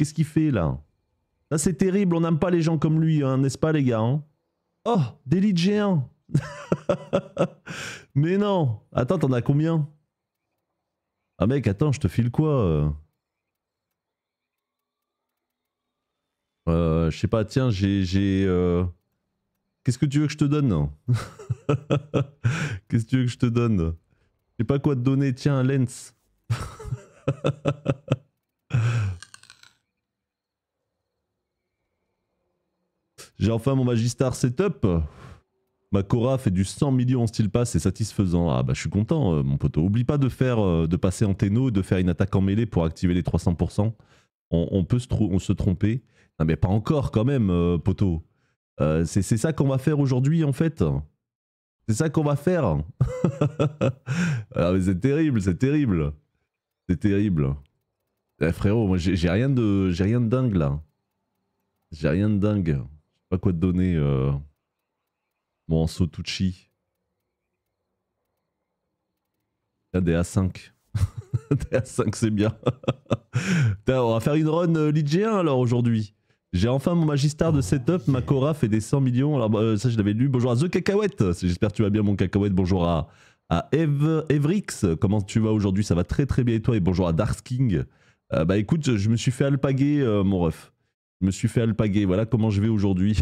Qu'est-ce qu'il fait là Là ah, c'est terrible, on n'aime pas les gens comme lui, hein, n'est-ce pas les gars hein Oh, d'élite géant Mais non Attends, t'en as combien Ah mec, attends, je te file quoi euh euh, Je sais pas, tiens, j'ai... Euh, qu'est-ce que tu veux que je te donne Qu'est-ce que tu veux que je te donne Je sais pas quoi te donner, tiens, lens J'ai enfin mon Magistar setup. Ma Cora fait du 100 millions en style pass, c'est satisfaisant. Ah bah je suis content euh, mon poteau. Oublie pas de faire, euh, de passer en et de faire une attaque en mêlée pour activer les 300%. On, peut se, tromper. Non mais pas encore quand même euh, poteau. c'est ça qu'on va faire aujourd'hui en fait. C'est ça qu'on va faire. ah mais c'est terrible, c'est terrible. C'est terrible. Eh, frérot, moi j'ai rien de, rien de dingue là. J'ai rien de dingue pas quoi te donner. Euh, mon Bon, Sotucci. T'as des A5. des A5, c'est bien. on va faire une run euh, alors aujourd'hui. J'ai enfin mon magistar de setup, ma Cora fait des 100 millions. Alors, bah, euh, ça, je l'avais lu. Bonjour à The Cacahuète. J'espère que tu vas bien, mon Cacahuète. Bonjour à, à Evrix. Comment tu vas aujourd'hui Ça va très très bien et toi Et bonjour à Dark King. Euh, bah écoute, je, me suis fait alpaguer, mon ref. Je me suis fait alpaguer, voilà comment je vais aujourd'hui.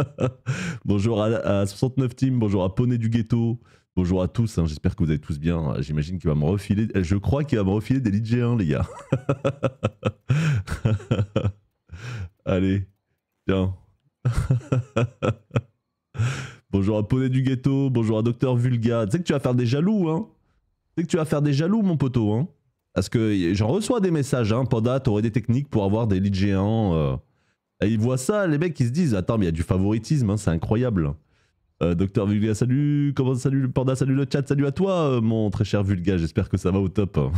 bonjour à, 69 Team, bonjour à Poney du Ghetto, bonjour à tous, hein, j'espère que vous allez tous bien. J'imagine qu'il va me refiler, eh, je crois qu'il va me refiler des lits 1 les gars. allez, tiens. bonjour à Poney du Ghetto, bonjour à Docteur Vulga. Tu sais que tu vas faire des jaloux, hein Tu sais que tu vas faire des jaloux, mon poteau, hein parce que j'en reçois des messages, hein, Panda, t'aurais des techniques pour avoir des leads géants. Euh. Et ils voient ça, les mecs, ils se disent, attends, mais il y a du favoritisme, hein, c'est incroyable. Euh, Docteur Vulga, salut, comment salut Panda, salut le chat, salut à toi, euh, mon très cher Vulga, j'espère que ça va au top. Hein.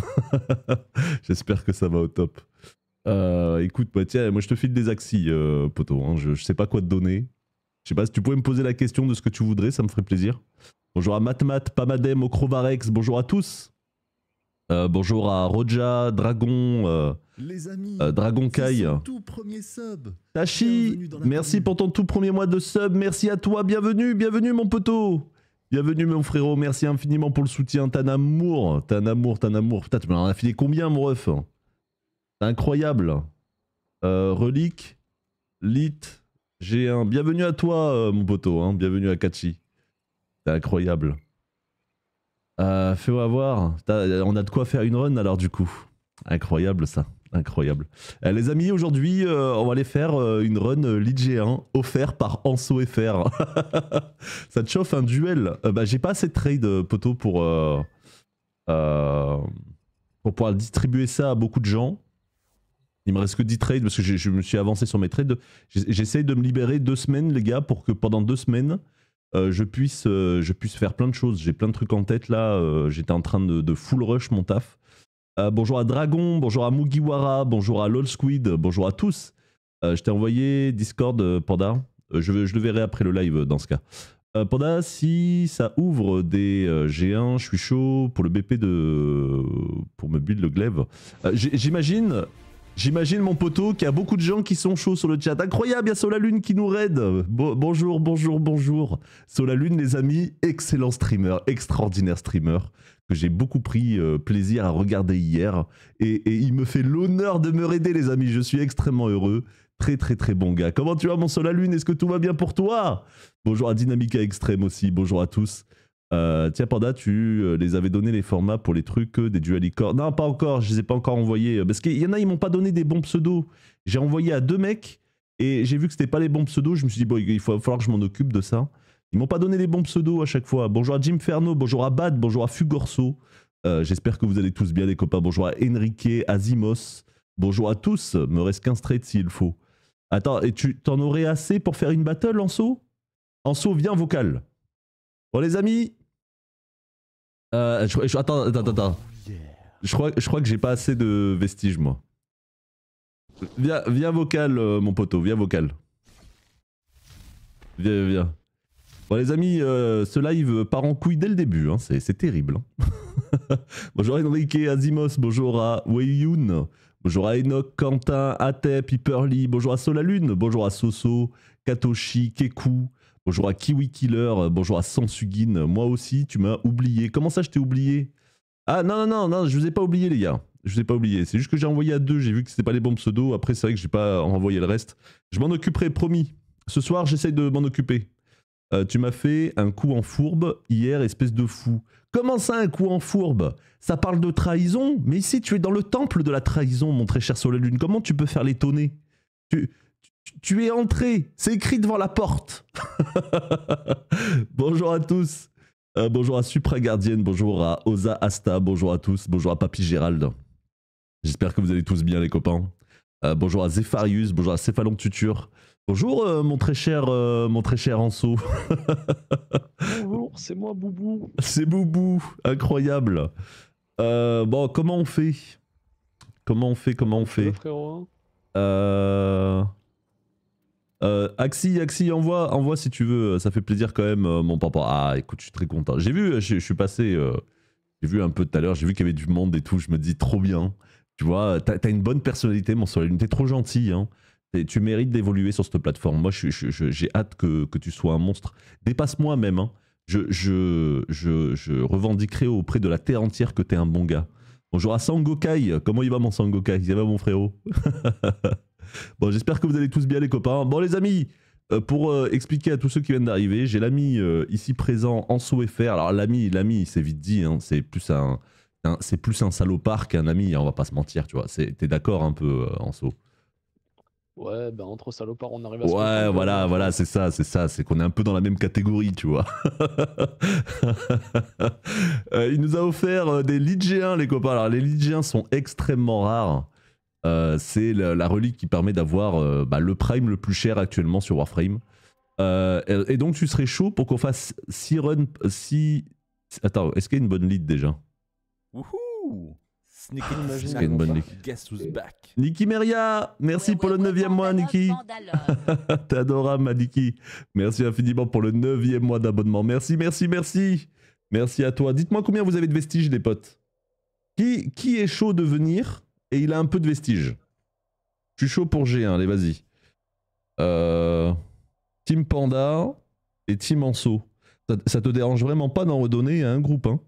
j'espère que ça va au top. Euh, écoute, bah, tiens, moi je te file des axis, poteau, hein. je, sais pas quoi te donner. Je sais pas si tu pouvais me poser la question de ce que tu voudrais, ça me ferait plaisir. Bonjour à Matmat, Pamadem, Ocrovarex, bonjour à tous. Euh, bonjour à Roja, Dragon, euh, euh, Dragon Kai. Tachi, merci pour ton tout premier mois de sub. Merci à toi. Bienvenue, bienvenue mon poteau. Bienvenue mon frérot. Merci infiniment pour le soutien. T'as un amour, t'as un amour, t'as un amour. Putain, tu m'en as combien mon ref incroyable. Relique, Lit, G1. Bienvenue à toi mon poteau. Hein. Bienvenue à Kachi. incroyable. Euh, fais-moi avoir. On a de quoi faire une run alors du coup. Incroyable ça. Incroyable. Euh, les amis, aujourd'hui, euh, on va aller faire une run g 1 offert par Anso FR. ça te chauffe un duel bah, J'ai pas assez de trade, poteau, pour, pour pouvoir distribuer ça à beaucoup de gens. Il me reste que 10 trades parce que je, je me suis avancé sur mes trades. J'essaye de me libérer deux semaines, les gars, pour que pendant deux semaines, euh, je, puisse, euh, je puisse faire plein de choses. J'ai plein de trucs en tête là. Euh, j'étais en train de, full rush mon taf. bonjour à Dragon, bonjour à Mugiwara, bonjour à LOL Squid, bonjour à tous. je t'ai envoyé Discord, Panda. Je, je, le verrai après le live dans ce cas. Panda, si ça ouvre des G1, je suis chaud pour le BP de. pour me build le glaive. J'imagine J'imagine mon poteau qu'il y a beaucoup de gens qui sont chauds sur le chat. Incroyable, il y a Solalune qui nous raide. bonjour, bonjour, bonjour. Solalune, les amis, excellent streamer, extraordinaire streamer que j'ai beaucoup pris euh, plaisir à regarder hier. Et, il me fait l'honneur de me raider, les amis. Je suis extrêmement heureux. Très, très, très bon gars. Comment tu vas, mon Solalune Est-ce que tout va bien pour toi Bonjour à Dynamica Extrême aussi. Bonjour à tous. Euh, tiens, Panda, tu euh, les avais donné les formats pour les trucs des Dualicore. Non, pas encore, je les ai pas encore envoyés. Euh, parce qu'il y en a, ils m'ont pas donné des bons pseudos. J'ai envoyé à deux mecs et j'ai vu que c'était pas les bons pseudos. Je me suis dit, bon, il va falloir que je m'en occupe de ça. Ils m'ont pas donné les bons pseudos à chaque fois. Bonjour à Jim Ferno, bonjour à Bad, bonjour à Fugorso. J'espère que vous allez tous bien, les copains. Bonjour à Enrique, Azimos. Bonjour à tous. Me reste 15 trades s'il faut. Attends, et tu t'en aurais assez pour faire une battle en Anso viens vocal. Bon les amis je, crois, que j'ai pas assez de vestiges moi. Viens, vocal euh, mon poteau, viens vocal. Viens, viens. Bon les amis, euh, ce live part en couille dès le début, hein. c'est terrible. Hein. bonjour à Enrique, Azimos, bonjour à Weiyun, bonjour à Enoch, Quentin, Atep, Hyperly, bonjour à Solalune, bonjour à Soso, Katoshi, Keku, Bonjour à Kiwi Killer, euh, bonjour à Sansugin, euh, moi aussi, tu m'as oublié. Comment ça, je t'ai oublié Ah non, non, non, non, je vous ai pas oublié, les gars. Je vous ai pas oublié. C'est juste que j'ai envoyé à deux, j'ai vu que c'était pas les bons pseudos. Après, c'est vrai que j'ai pas envoyé le reste. Je m'en occuperai, promis. Ce soir, j'essaye de m'en occuper. Euh, tu m'as fait un coup en fourbe hier, espèce de fou. Comment ça, un coup en fourbe Ça parle de trahison Mais ici, tu es dans le temple de la trahison, mon très cher Soleil Lune. Comment tu peux faire l'étonner tu, tu es entré, c'est écrit devant la porte. bonjour à tous. Euh, bonjour à Supra bonjour à Oza Asta, bonjour à tous, bonjour à Papy Gérald. J'espère que vous allez tous bien les copains. Euh, bonjour à Zepharius, bonjour à Céphalon Tutur. Bonjour euh, mon très cher mon très cher Anso. bonjour, c'est moi Boubou. C'est Boubou, incroyable. bon, comment on fait Comment on fait Comment on fait euh, Axi, Axi, envoie, envoie si tu veux, ça fait plaisir quand même, euh, mon papa. Ah, écoute, je suis très content. J'ai vu, euh, je, suis passé, j'ai vu un peu tout à l'heure, j'ai vu qu'il y avait du monde et tout, je me dis trop bien. Tu vois, t'as as une bonne personnalité, mon soleil, t'es trop gentil, hein. Tu mérites d'évoluer sur cette plateforme. Moi, j'ai je, hâte que, tu sois un monstre. Dépasse-moi même, hein. Je, revendiquerai auprès de la terre entière que t'es un bon gars. Bonjour à Sangokai, comment il va mon Sangokai Il va mon frérot Bon, j'espère que vous allez tous bien, les copains. Bon, les amis, euh, pour euh, expliquer à tous ceux qui viennent d'arriver, j'ai l'ami euh, ici présent en SOFR. Alors, l'ami, l'ami, c'est vite dit, hein, c'est plus un, c'est plus un salopard qu'un ami, hein, on va pas se mentir, tu vois. T'es d'accord un peu, en Anso Ouais, ben entre salopards, on arrive à se Ouais, voilà, hein. voilà, c'est ça, c'est ça, c'est qu'on est un peu dans la même catégorie, tu vois. il nous a offert des ligiens les copains. Alors, les ligiens sont extrêmement rares. Euh, c'est la, relique qui permet d'avoir euh, bah, le prime le plus cher actuellement sur Warframe. Euh, et, donc tu serais chaud pour qu'on fasse 6 runs... si Attends, est-ce qu'il y a une bonne lead déjà Wouhou Niki Meria, merci pour le 9 e mois, Niki. T'es ma Niki. Merci infiniment pour le 9 e mois d'abonnement. Merci, merci, merci. Merci à toi. Dites-moi combien vous avez de vestiges, les potes. Qui, qui est chaud de venir et il a un peu de vestiges. Je suis chaud pour G1, allez, vas-y. Euh, Team Panda et Team Anso. Ça, te dérange vraiment pas d'en redonner à un groupe, hein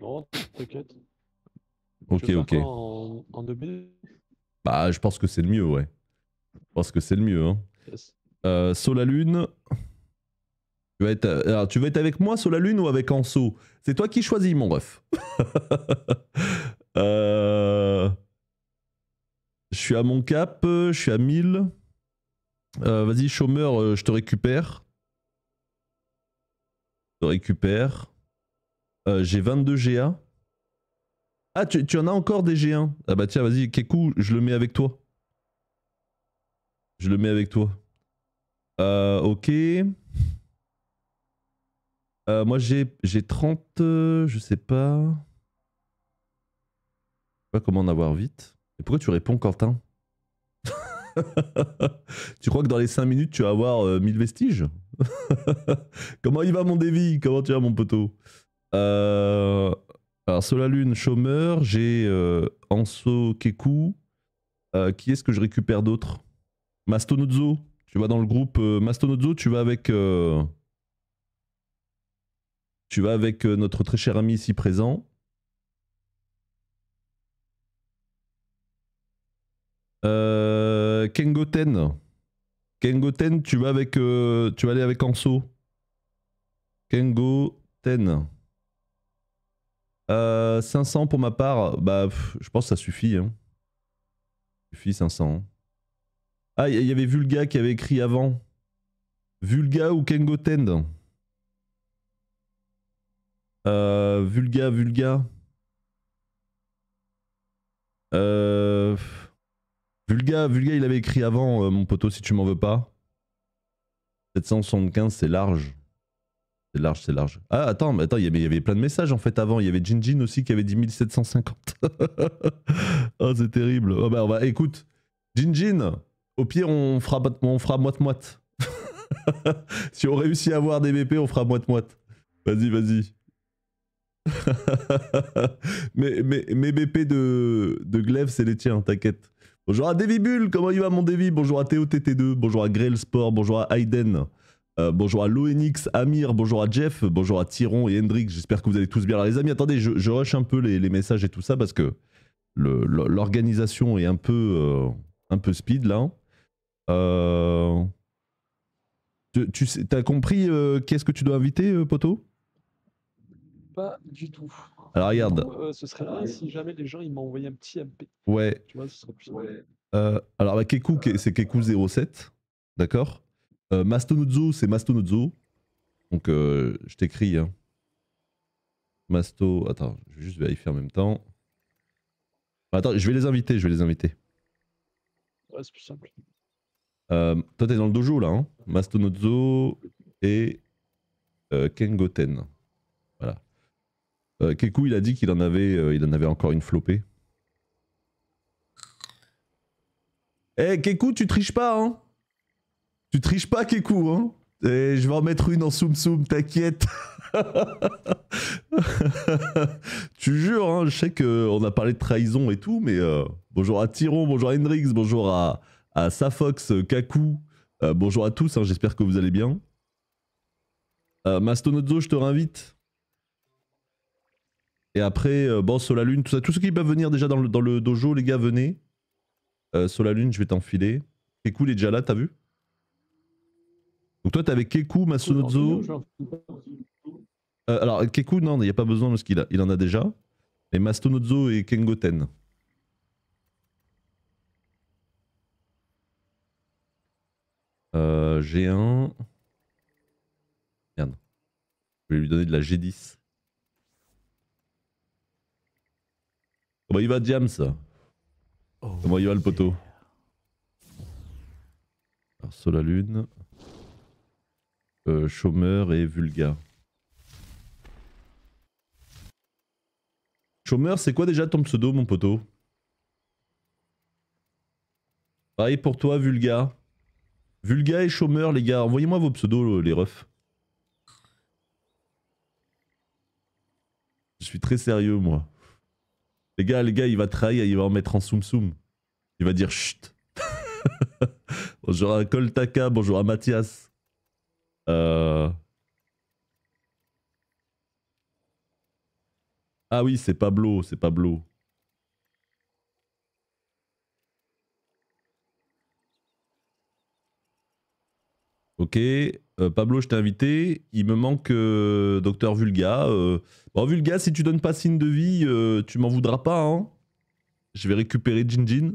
Non, t'inquiète. Ok, ok. En, en début Bah, je pense que c'est le mieux, ouais. Je pense que c'est le mieux, hein. Yes. Euh, Solalune. Tu vas, être, euh, alors, tu vas être avec moi, Solalune, ou avec Anso C'est toi qui choisis, mon ref. Euh, je suis à mon cap, euh, je suis à 1000. Euh, vas-y, chômeur, je te récupère. Je te récupère. J'ai 22 GA. Ah, tu, en as encore des G1 Ah bah tiens, vas-y, Keku, je le mets avec toi. Je le mets avec toi. ok. moi, j'ai 30, je sais pas comment en avoir vite. Et pourquoi tu réponds, Quentin Tu crois que dans les 5 minutes, tu vas avoir 1000 euh, vestiges Comment il va, mon dévi Comment tu vas, mon poteau euh... Alors, Lune, chômeur. J'ai euh, Anso Keku. Euh, qui est-ce que je récupère d'autre Mastonozo. Tu vas dans le groupe Mastonozo, tu vas avec... Tu vas avec notre très cher ami ici présent. Euh, Kengoten. Kengoten, tu vas avec, euh, tu vas aller avec Anso. Kengoten. Euh, 500 pour ma part, bah je pense que ça suffit. Hein. suffit 500. Ah, il y, avait Vulga qui avait écrit avant. Vulga ou Kengoten euh, Vulga, Vulga. Euh... Vulga, Vulga, il avait écrit avant, euh, mon poteau, si tu m'en veux pas. 775, c'est large. C'est large, c'est large. Ah, attends, il y, avait, plein de messages en fait avant. Il y avait Jinjin aussi qui avait dit 1750. oh, c'est terrible. Oh, bah, on va, écoute, Jinjin, au pire, on fera, on moite-moite. si on réussit à avoir des BP, on fera moite-moite. Vas-y, vas-y. mais, mais, mes BP de, de glaive, c'est les tiens, t'inquiète. Bonjour à Bull, comment il va mon Devi Bonjour à TOTT2, bonjour à Grail Sport, bonjour à Hayden, euh, bonjour à Loenix, Amir, bonjour à Jeff, bonjour à Tyron et Hendrix, j'espère que vous allez tous bien. Alors les amis, attendez, je, je rush un peu les, messages et tout ça parce que l'organisation est un peu, euh, un peu speed là. Euh, tu, as compris qu'est-ce que tu dois inviter, Poto Pas du tout. Alors regarde. Euh, ce serait là si jamais les gens ils m'envoyaient un petit MP. Ouais. Tu vois, ce serait plus. Euh, alors bah, Keku, c'est Keku07. D'accord euh, c'est Mastonuzzo. Donc euh, je t'écris. Hein. Masto. Attends, je vais juste vérifier en même temps. Attends, je vais les inviter, je vais les inviter. Ouais, c'est plus simple. toi, t'es dans le dojo là, hein et Kengoten. Euh, Kekou, il a dit qu'il en avait, euh, il en avait encore une flopée. Eh, hey, Kekou, tu triches pas, hein Tu triches pas, Kekou, hein Et eh, je vais en mettre une en Soum Soum, t'inquiète Tu jures, hein, je sais qu'on a parlé de trahison et tout, mais euh, bonjour à Tyron, bonjour à Hendrix, bonjour à, à Safox, Kaku, bonjour à tous, hein, j'espère que vous allez bien. Mastonozo, je te réinvite. Et après, euh, bon, Solalune, tout ça. Tous ceux qui peuvent venir déjà dans le, dojo, les gars, venez. la euh, Solalune, je vais t'enfiler. Keku, il est déjà là, t'as vu Donc toi, t'es avec Keku, Masonozo. Euh, alors, Keku, non, il n'y a pas besoin parce qu'il il en a déjà. Et Mastonozo et Kengoten. Euh, G1. Merde. Je vais lui donner de la G10. Comment il va Djam oh, Comment il va le poteau Arceau la lune. Euh, chômeur et vulga. Chômeur, c'est quoi déjà ton pseudo mon poteau Pareil pour toi vulga. Vulga et chômeur les gars, envoyez-moi vos pseudos euh, les refs. Je suis très sérieux moi. Les gars, les gars, il va trahir, il va en mettre en soum-soum. Il va dire chut. bonjour à Coltaka, bonjour à Mathias. Euh. Ah oui, c'est Pablo, c'est Pablo. Ok. Euh, Pablo, je t'ai invité. Il me manque euh, Docteur Vulga. Euh, bon, Vulga, si tu donnes pas signe de vie, tu m'en voudras pas. Hein je vais récupérer Jinjin. Jin.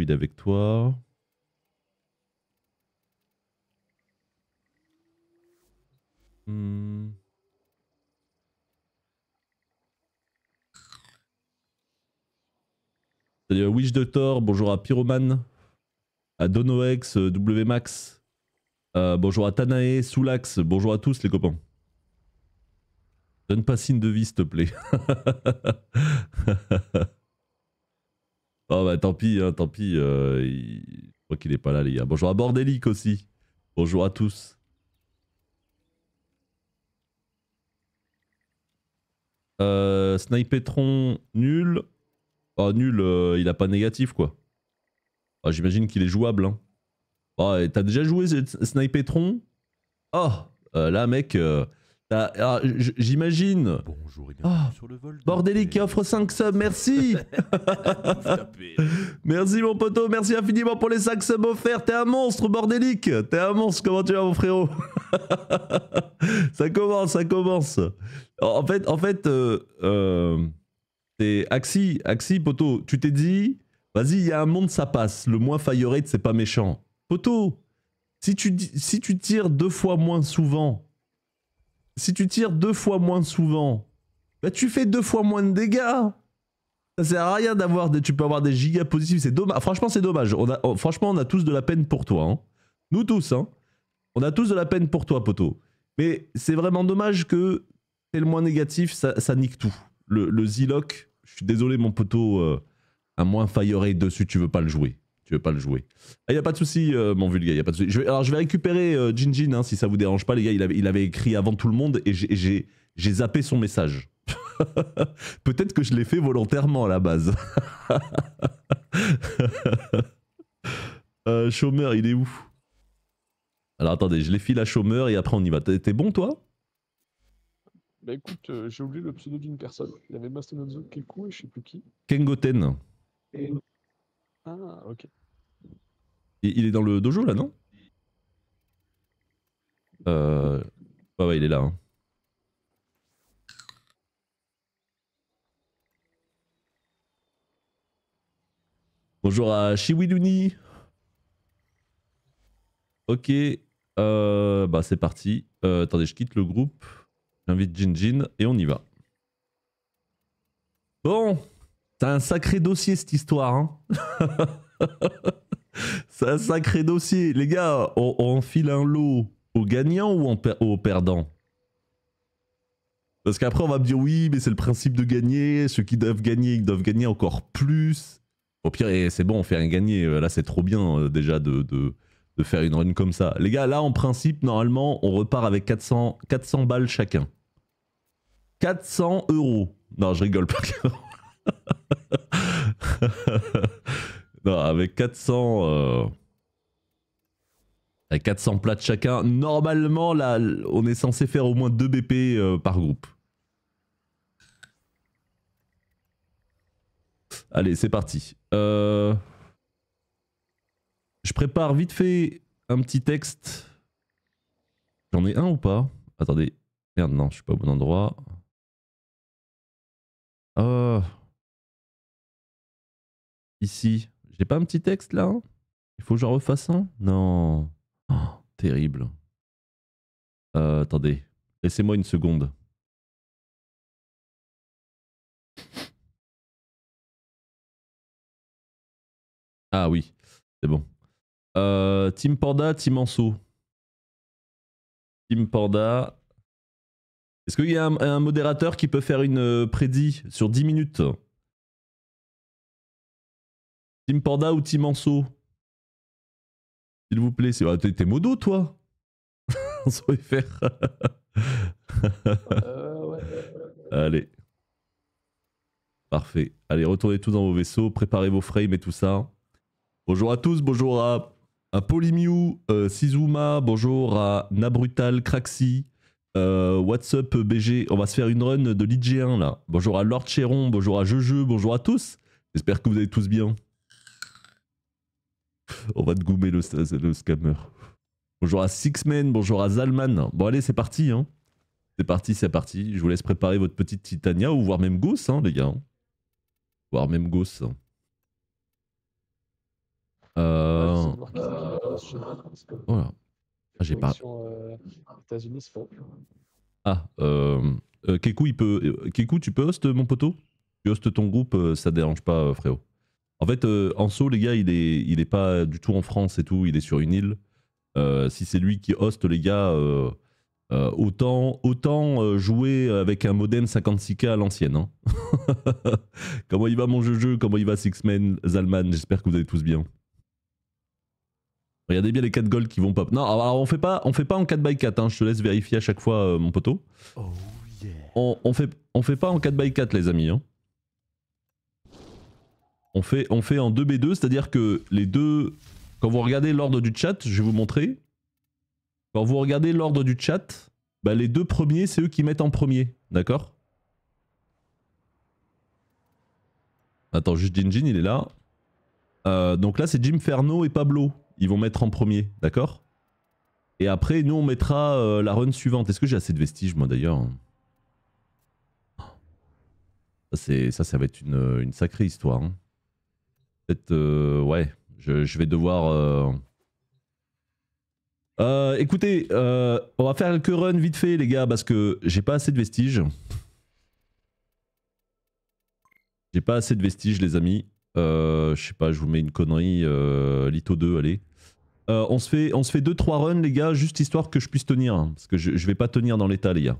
il est avec toi. Hmm. Wish de Thor, bonjour à Pyroman, à Donoex, WMax, euh, bonjour à Tanae, Soulax, bonjour à tous les copains. Donne pas signe de vie, s'il te plaît. oh bah tant pis, hein, tant pis. Euh, je crois qu'il est pas là, les gars. Bonjour à Bordélique aussi. Bonjour à tous. Euh, Tron, nul. Oh nul, euh, il a pas négatif, quoi. Ah, j'imagine qu'il est jouable. Hein. Ah, t'as déjà joué Snipetron Ah, oh, là, mec, euh, ah, j'imagine. Bonjour ah, qui offre 5 subs, merci Merci, mon poteau, merci infiniment pour les 5 subs offerts. T'es un monstre, Bordélique T'es un monstre, comment tu vas, mon frérot Ça commence, ça commence. En fait, en fait, Axi, Axi, Poto, tu t'es dit, vas-y, il y a un monde, ça passe. Le moins fire rate, c'est pas méchant. Poto, si tu, si tu tires deux fois moins souvent, si tu tires deux fois moins souvent, bah tu fais deux fois moins de dégâts. Ça sert à rien d'avoir, tu peux avoir des gigas positifs, c'est dommage. Franchement, c'est dommage. On a, franchement, on a tous de la peine pour toi. Hein. Nous tous, hein. On a tous de la peine pour toi, poto Mais c'est vraiment dommage que t'es le moins négatif, ça nique tout le, le Ziloc, je suis désolé mon poteau, euh, a moins Fire rate dessus, tu veux pas le jouer. Tu veux pas le jouer. Il a pas de souci, mon Il y a pas de souci. Euh, alors je vais récupérer Jinjin euh, hein, si ça vous dérange pas, les gars, il avait, écrit avant tout le monde et j'ai zappé son message. Peut-être que je l'ai fait volontairement à la base. chômeur, il est où Alors attendez, je les file à chômeur et après on y va. T'es bon toi bah écoute, euh, j'ai oublié le pseudo d'une personne. Il y avait Mastodonzo Keku et je sais plus qui. Kengoten. Ah, ok. il est dans le dojo là, non euh... Ouais, ouais, il est là. Hein. Bonjour à Shiwiluni. Ok, euh, bah c'est parti. Euh, attendez, je quitte le groupe. J'invite Jinjin et on y va. Bon, c'est un sacré dossier cette histoire. Hein. c'est un sacré dossier. Les gars, on, file un lot aux gagnants ou aux perdants Parce qu'après on va me dire oui, mais c'est le principe de gagner. Ceux qui doivent gagner, ils doivent gagner encore plus. Au pire, eh, c'est bon, on fait un gagner. Euh, là, c'est trop bien euh, déjà de, faire une run comme ça. Les gars, là, en principe, normalement, on repart avec 400 balles chacun. 400 euros. Non, je rigole pas. non, avec 400... Euh, avec 400 plats chacun, normalement, là, on est censé faire au moins 2 BP euh, par groupe. Allez, c'est parti. Euh, je prépare vite fait un petit texte. J'en ai un ou pas Attendez. Merde, non, je suis pas au bon endroit. Oh. Ici. J'ai pas un petit texte là hein Il faut que j'en refasse un Non. Oh, terrible. Euh, attendez. Laissez-moi une seconde. Ah oui, c'est bon. Tim euh, team Panda, Team Anso. Team est-ce qu'il y a un, modérateur qui peut faire une euh, prédit sur 10 minutes Team Panda ou Team Anso S'il vous plaît, ah, t'es modo, toi On saurait faire... Euh, Allez. Parfait. Allez, retournez tous dans vos vaisseaux, préparez vos frames et tout ça. Bonjour à tous, bonjour à, à euh, Sizuma, bonjour à Nabrutal, Craxi, euh, what's up BG On va se faire une run de l'IG1 là. Bonjour à Lord Cheron, bonjour à Jeu, bonjour à tous. J'espère que vous allez tous bien. On va te goumer le, scammer. Bonjour à Men, bonjour à Zalman. Bon allez, c'est parti. Hein. C'est parti, c'est parti. Je vous laisse préparer votre petite Titania ou voire même Gauss, hein, les gars. Voir même Gauss. Euh... Voilà. J'ai pas. Euh, États-Unis, Ah, euh, euh, Kekou, il peut. Euh, tu peux host mon poteau Tu host ton groupe, ça dérange pas, frérot. En fait, Anso, les gars, il est, il est pas du tout en France et tout, il est sur une île. si c'est lui qui host, les gars, autant, autant jouer avec un modem 56K à l'ancienne. Hein. comment il va mon jeu-jeu Comment il va Men Zalman J'espère que vous allez tous bien. Regardez bien les 4 golds qui vont pop. Non, on fait pas, on fait pas en 4x4, hein. je te laisse vérifier à chaque fois euh, mon poteau. Oh, on, on, fait, on fait pas en 4x4 les amis. Hein. On, fait, on fait en 2b2, c'est-à-dire que les deux... Quand vous regardez l'ordre du chat, je vais vous montrer. Quand vous regardez l'ordre du chat, bah, les deux premiers, c'est eux qui mettent en premier, d'accord Attends, juste Jinjin, il est là. Euh, donc là, c'est Jim Ferno et Pablo ils vont mettre en premier, d'accord Et après, nous, on mettra euh, la run suivante. Est-ce que j'ai assez de vestiges, moi, d'ailleurs ça, ça, ça va être une, sacrée histoire. Hein. Peut-être, euh, ouais, je, vais devoir... Euh, écoutez, on va faire quelques runs vite fait, les gars, parce que j'ai pas assez de vestiges. J'ai pas assez de vestiges, les amis. Euh, je sais pas, je vous mets une connerie. Euh, Lito 2, allez. Euh, on se fait, on se fait 2-3 runs, les gars, juste histoire que je puisse tenir. Hein, parce que je, vais pas tenir dans l'état, les gars.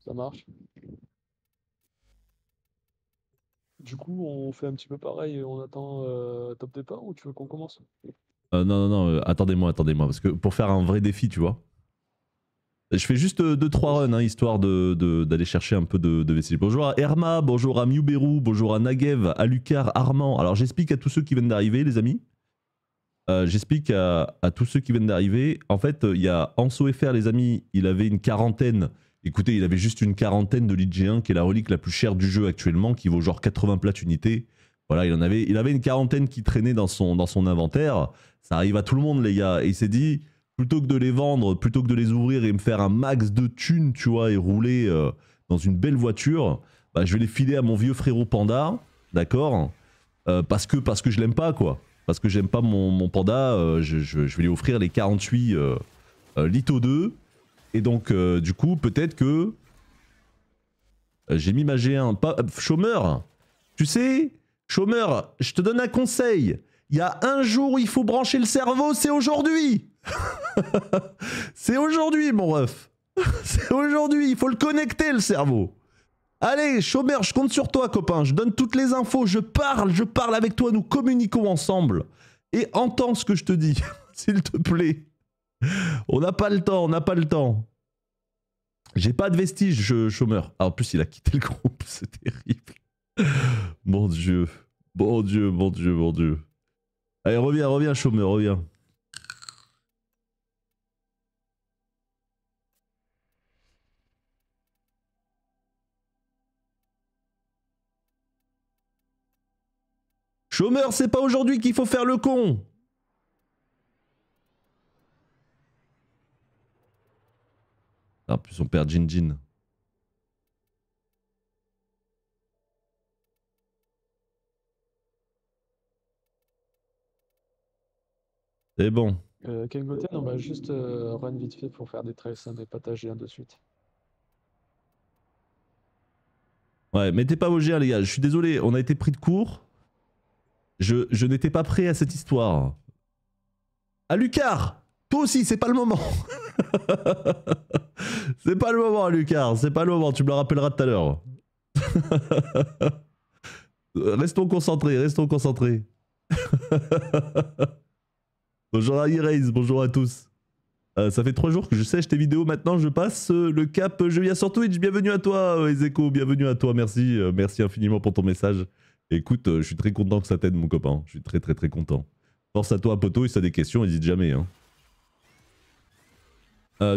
Ça marche. Du coup, on fait un petit peu pareil, on attend top départ ou tu veux qu'on commence Non, non, non, attendez-moi, attendez-moi, parce que pour faire un vrai défi, tu vois, je fais juste 2-3 euh, runs, hein, histoire d'aller de, d'aller chercher un peu de, de Bonjour à Herma, bonjour à Miuberu, bonjour à Nagev, à Lucar, Armand. Alors j'explique à tous ceux qui viennent d'arriver, les amis. Euh, j'explique à, tous ceux qui viennent d'arriver. En fait, euh, il y a Anso FR, les amis, il avait une quarantaine. Écoutez, il avait juste une quarantaine de l'IG1, qui est la relique la plus chère du jeu actuellement, qui vaut genre 80 plates unités. Voilà, il en avait, il avait une quarantaine qui traînait dans son, dans son inventaire. Ça arrive à tout le monde, les gars. Et il s'est dit, plutôt que de les vendre, plutôt que de les ouvrir et me faire un max de thunes, tu vois, et rouler euh, dans une belle voiture, bah, je vais les filer à mon vieux frérot Panda, d'accord euh, parce, que, parce que je l'aime pas, quoi. Parce que j'aime pas mon, Panda, euh, je, vais lui offrir les 48 Lito 2. Et donc, du coup, peut-être que j'ai mis ma G1. chômeur Tu sais Chômeur, je te donne un conseil il y a un jour où il faut brancher le cerveau, c'est aujourd'hui C'est aujourd'hui, mon ref C'est aujourd'hui, il faut le connecter, le cerveau Allez, chômeur, je compte sur toi, copain. Je donne toutes les infos, je parle, je parle avec toi, nous communiquons ensemble. Et entends ce que je te dis, s'il te plaît. On n'a pas le temps, on n'a pas le temps. J'ai pas de vestiges, chômeur. Ah, en plus, il a quitté le groupe, c'est terrible. Mon Dieu, mon Dieu, mon Dieu, mon Dieu. Allez, reviens, reviens, chômeur, reviens. Chômeur, c'est pas aujourd'hui qu'il faut faire le con ah, En plus, on perd Jinjin. C'est bon. Euh, Ken on va juste euh, run vite fait pour faire des traces, hein, mais pas ta de suite. Ouais, mettez pas vos GR les gars, je suis désolé, on a été pris de court. Je, je n'étais pas prêt à cette histoire. Alucard ah, Toi aussi, c'est pas le moment C'est pas le moment Alucard, c'est pas le moment, tu me le rappelleras tout à l'heure. restons concentrés, restons concentrés. Bonjour à Raze, bonjour à tous. Euh, ça fait trois jours que je sèche tes vidéos, maintenant je passe euh, le cap euh, je viens sur Twitch. Bienvenue à toi Ezeko, bienvenue à toi, merci, merci infiniment pour ton message. Écoute, je suis très content que ça t'aide mon copain, je suis très très très content. Force à toi Poto, si t'as des questions, n'hésite jamais. Hein.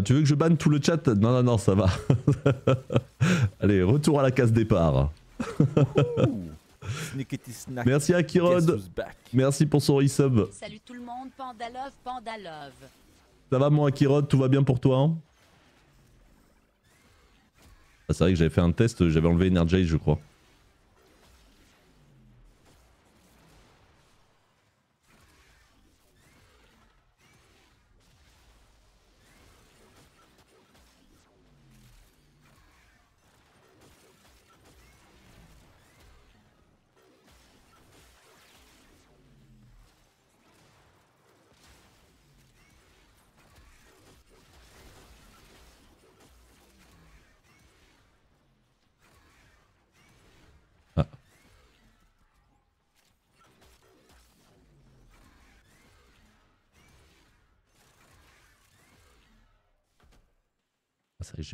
tu veux que je banne tout le chat Non, non, non, ça va. Allez, retour à la case départ. Merci à Merci pour son resub. Salut tout le monde, Pandalove, Pandalove. Ça va mon Akirod, tout va bien pour toi hein ah, C'est vrai que j'avais fait un test, j'avais enlevé Energize je crois.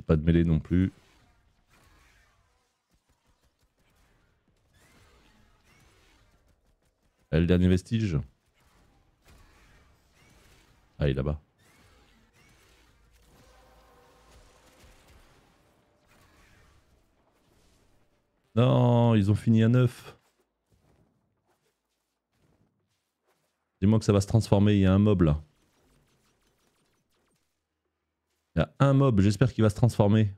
pas de mêlée non plus. Ah, le dernier vestige. Ah, est là-bas. Non, ils ont fini à neuf. Dis-moi que ça va se transformer, il y a un mob là. Il y a un mob, j'espère qu'il va se transformer.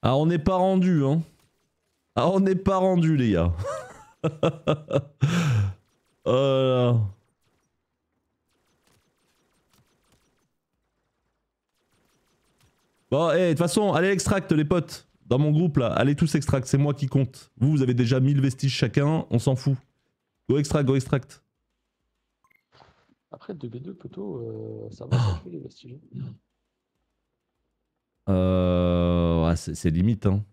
Ah, on n'est pas rendu, hein. Ah, on n'est pas rendu, les gars. oh là. Bon, hé, eh, de toute façon, allez extract, les potes. Dans mon groupe là, allez tous extract, c'est moi qui compte. Vous, vous avez déjà 1000 vestiges chacun, on s'en fout. Go extract, go extract. Après 2B2 plutôt, euh, ça va ah. les vestiges. Euh, c'est limite hein.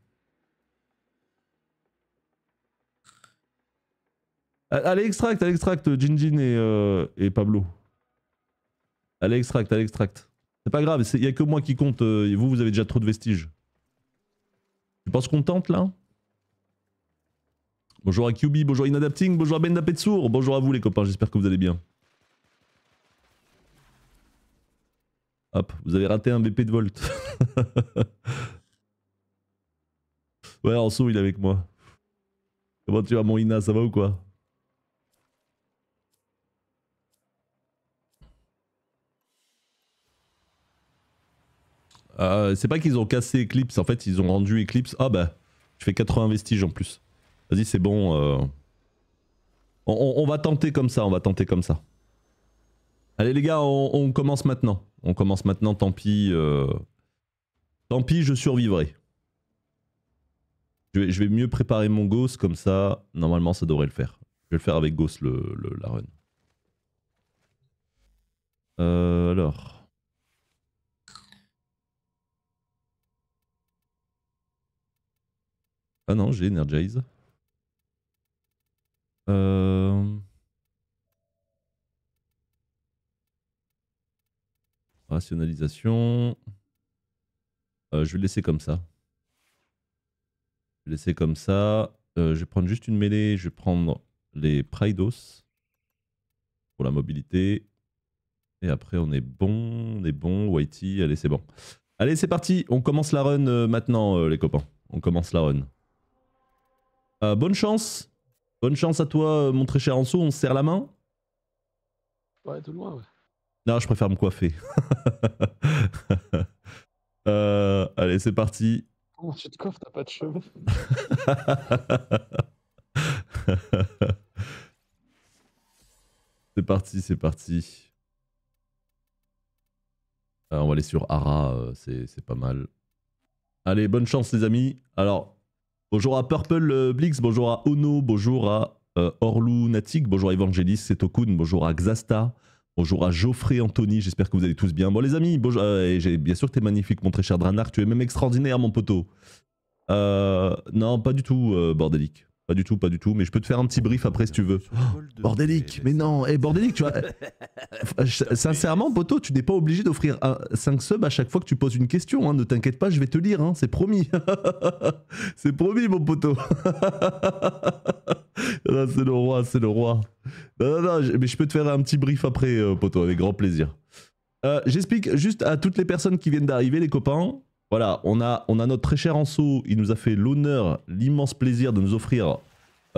ah, Allez extract, allez extract, Jinjin et, euh, et Pablo. Allez extract, allez extract. C'est pas grave, il n'y a que moi qui compte, vous vous avez déjà trop de vestiges. Tu penses qu'on tente là Bonjour à QB, bonjour à Inadapting, bonjour à Bendapetsour, bonjour à vous les copains, j'espère que vous allez bien. Hop, vous avez raté un BP de Volt. ouais, en saut, il est avec moi. Comment tu vas, mon Ina Ça va ou quoi Euh, c'est pas qu'ils ont cassé Eclipse, en fait ils ont rendu Eclipse... Ah bah, je fais 80 vestiges en plus. Vas-y c'est bon. Euh. On, va tenter comme ça, on va tenter comme ça. Allez les gars, on, commence maintenant. On commence maintenant, tant pis. Euh. Tant pis, je survivrai. Je vais, mieux préparer mon Ghost, comme ça, normalement ça devrait le faire. Je vais le faire avec Ghost, le, la run. alors... Ah non, j'ai Energize. Euh, rationalisation. Euh, je vais le laisser comme ça. Je vais laisser comme ça. Euh, je vais prendre juste une mêlée. Je vais prendre les Pridos pour la mobilité. Et après, on est bon. On est bon. Whitey, allez, c'est bon. Allez, c'est parti. On commence la run maintenant, les copains. On commence la run. Euh, bonne chance. Bonne chance à toi, euh, mon très cher Anso. On se serre la main Ouais, le loin, ouais. Non, je préfère me coiffer. Euh, allez, c'est parti. tu te coiffes T'as pas de cheveux C'est parti, c'est parti. Ah, on va aller sur Ara, c'est pas mal. Allez, bonne chance les amis. Alors, Bonjour à Purple euh, Blix, bonjour à Ono, bonjour à euh, Orlou Natik, bonjour à Evangelis Setokun, bonjour à Xasta, bonjour à Geoffrey Anthony, j'espère que vous allez tous bien. Bon les amis, bonjour, euh, bien sûr que t'es magnifique mon très cher Dranar, tu es même extraordinaire mon poteau. non, pas du tout bordélique. Pas du tout, pas du tout, mais je peux te faire un petit brief après si tu veux. Oh, bordélique, mais non, et eh, bordélique, tu vois. Euh, sincèrement, poto, tu n'es pas obligé d'offrir 5 subs à chaque fois que tu poses une question. Hein, ne t'inquiète pas, je vais te lire, hein, c'est promis. c'est promis, mon poteau. c'est le roi, c'est le roi. Non, non, mais je peux te faire un petit brief après, euh, poteau, avec grand plaisir. Euh, j'explique juste à toutes les personnes qui viennent d'arriver, les copains. Voilà, on a, on a notre très cher Anso, il nous a fait l'honneur, l'immense plaisir de nous offrir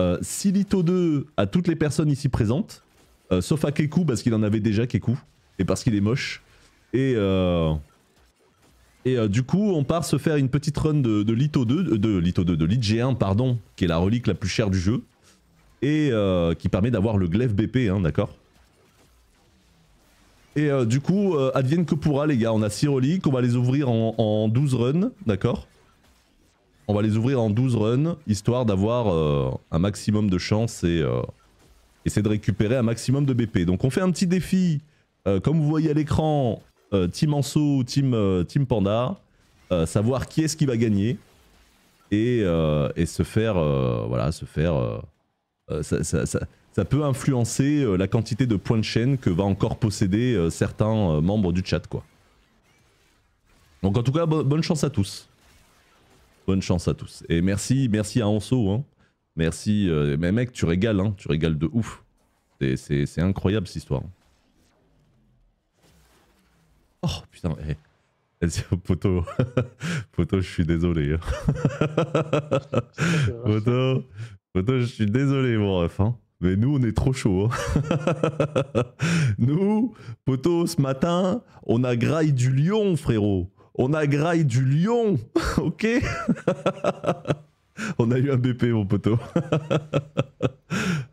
euh, 6 Lito 2 à toutes les personnes ici présentes, euh, sauf à Keku parce qu'il en avait déjà Keku, et parce qu'il est moche. Et, euh, et euh, du coup, on part se faire une petite run de, Lito 2, de Lito 2, de G1, pardon, qui est la relique la plus chère du jeu, et qui permet d'avoir le glaive BP, hein, d'accord et euh, du coup, euh, advienne que pourra, les gars. On a reliques, on va les ouvrir en, 12 runs, d'accord On va les ouvrir en 12 runs, histoire d'avoir euh, un maximum de chance et essayer de récupérer un maximum de BP. Donc on fait un petit défi, comme vous voyez à l'écran, Team Anso ou Team, team Panda, savoir qui est-ce qui va gagner et, se faire, voilà, se faire... ça, ça peut influencer euh, la quantité de points de chaîne que va encore posséder euh, certains euh, membres du chat quoi. Donc en tout cas, bonne chance à tous. Bonne chance à tous. Et merci, merci à Anso. Hein. Merci. mais mec, tu régales, hein. tu régales de ouf. C'est incroyable cette histoire. Hein. Oh putain, eh. Poto, je suis désolé. Hein. Poto, je suis désolé, mon ref. Mais nous, on est trop chaud. Hein. nous, poteau, ce matin, on a graille du lion, frérot. On a graille du lion, ok On a eu un BP, mon poteau.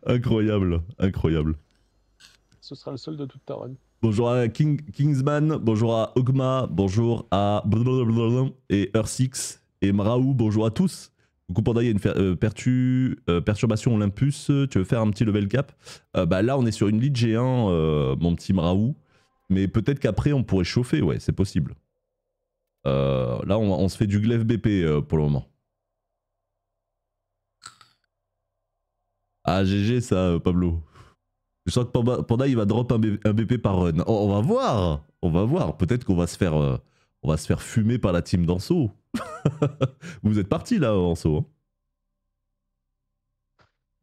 incroyable, incroyable. Ce sera le seul de toute ta run. Bonjour à King, Kingsman, bonjour à Ogma, bonjour à et Earth6 et Mraou, bonjour à tous coup, Panda, il y a une euh, euh, perturbation Olympus, tu veux faire un petit level cap euh, Bah là on est sur une lead G1, mon petit Mraou, mais peut-être qu'après on pourrait chauffer, ouais c'est possible. là on, se fait du glaive BP pour le moment. Ah GG ça Pablo. Je sens que Panda, il va drop un, BP par run. on va voir On va voir, peut-être qu'on va se faire on va se faire fumer par la team d'Anso. Vous êtes parti là, Anso. Hein.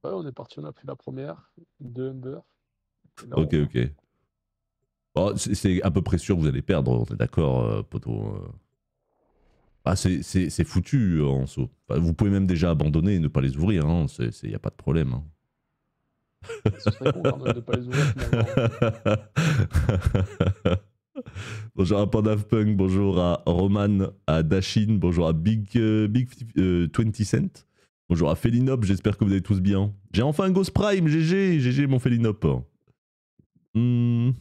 ouais, on est parti, on a pris la première, deux Humber. ok, ok. Oh, c'est à peu près sûr que vous allez perdre, on est d'accord, euh, poto. Euh. Ah, c'est foutu, euh, Anso. Vous pouvez même déjà abandonner et ne pas les ouvrir, il hein. n'y a pas de problème. Ce Bonjour à PandaFpunk, bonjour à Roman, à Dashin, bonjour à Big, euh, Big 20 euh, Cent, bonjour à Felinop, j'espère que vous allez tous bien. J'ai enfin un Ghost Prime, GG, GG mon Felinop. 40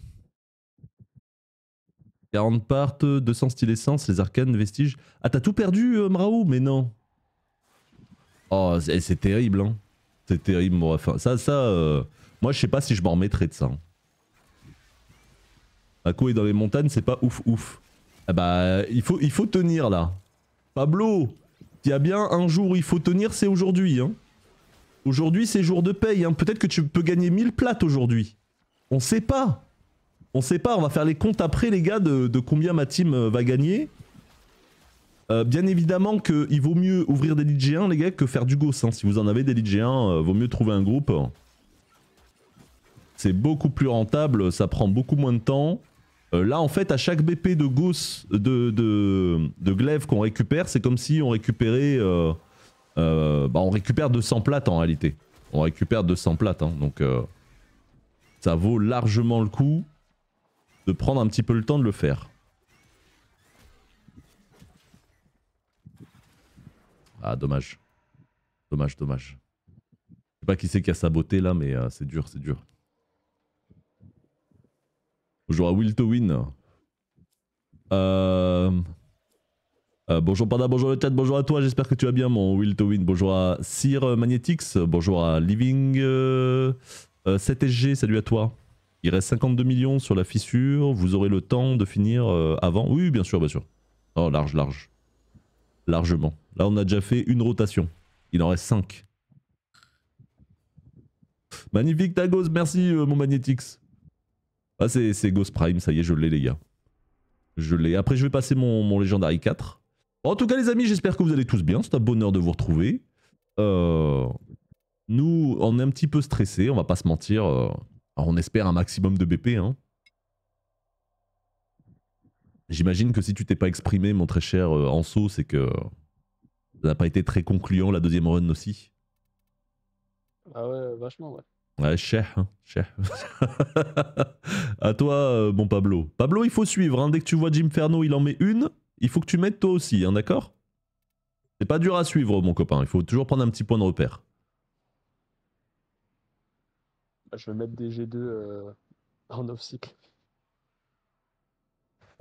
hmm. parts, 200 style essence, les arcanes, vestiges. Ah t'as tout perdu euh, Mraou Mais non. Oh c'est eh, terrible hein. C'est terrible moi. ça, ça... moi je sais pas si je m'en remettrai de ça. Hein quoi est dans les montagnes, c'est pas ouf ouf. Eh bah, il faut, il faut tenir là. Pablo, il y a bien un jour où il faut tenir, c'est aujourd'hui. Hein. Aujourd'hui, c'est jour de paye. Hein. Peut-être que tu peux gagner 1000 plates aujourd'hui. On sait pas. On sait pas. On va faire les comptes après, les gars, de, combien ma team euh, va gagner. Euh, bien évidemment qu'il vaut mieux ouvrir des lits 1 les gars, que faire du gosse. Hein. Si vous en avez des lits 1 euh, vaut mieux trouver un groupe. C'est beaucoup plus rentable, ça prend beaucoup moins de temps. Euh, là, en fait, à chaque BP de gousse de, glaive qu'on récupère, c'est comme si on récupérait. Euh, euh, bah, on récupère 200 plates en réalité. On récupère 200 plates, hein. donc ça vaut largement le coup de prendre un petit peu le temps de le faire. Ah, dommage. Dommage, dommage. Je sais pas qui c'est qui a saboté là, mais c'est dur, c'est dur. Bonjour à Will to Win. Euh, euh... bonjour Panda, bonjour le chat, bonjour à toi, j'espère que tu vas bien mon Will to Win. Bonjour à Sir Magnetics, bonjour à Living 7SG, euh, euh, salut à toi. Il reste 52 millions sur la fissure, vous aurez le temps de finir avant. Oui, bien sûr, bien sûr. Oh, large, large. Largement. Là, on a déjà fait une rotation. Il en reste 5. Magnifique Tagos, merci mon Magnetics. Ah, c'est Ghost Prime, ça y est, je l'ai les gars. Je l'ai. Après, je vais passer mon, mon Legendary 4. en tout cas, les amis, j'espère que vous allez tous bien. C'est un bonheur de vous retrouver. Euh, nous, on est un petit peu stressés, on va pas se mentir. Alors, euh, on espère un maximum de BP. Hein. J'imagine que si tu t'es pas exprimé, mon très cher euh, Anso, c'est que ça n'a pas été très concluant la deuxième run aussi. Ah ouais, vachement, ouais. Ouais, cher, hein, cher. à toi, bon euh, Pablo. Pablo, il faut suivre. Hein. Dès que tu vois Jim Ferno, il en met une. Il faut que tu mettes toi aussi, hein, d'accord C'est pas dur à suivre, mon copain. Il faut toujours prendre un petit point de repère. Bah, je vais mettre des G2 euh, en off-cycle.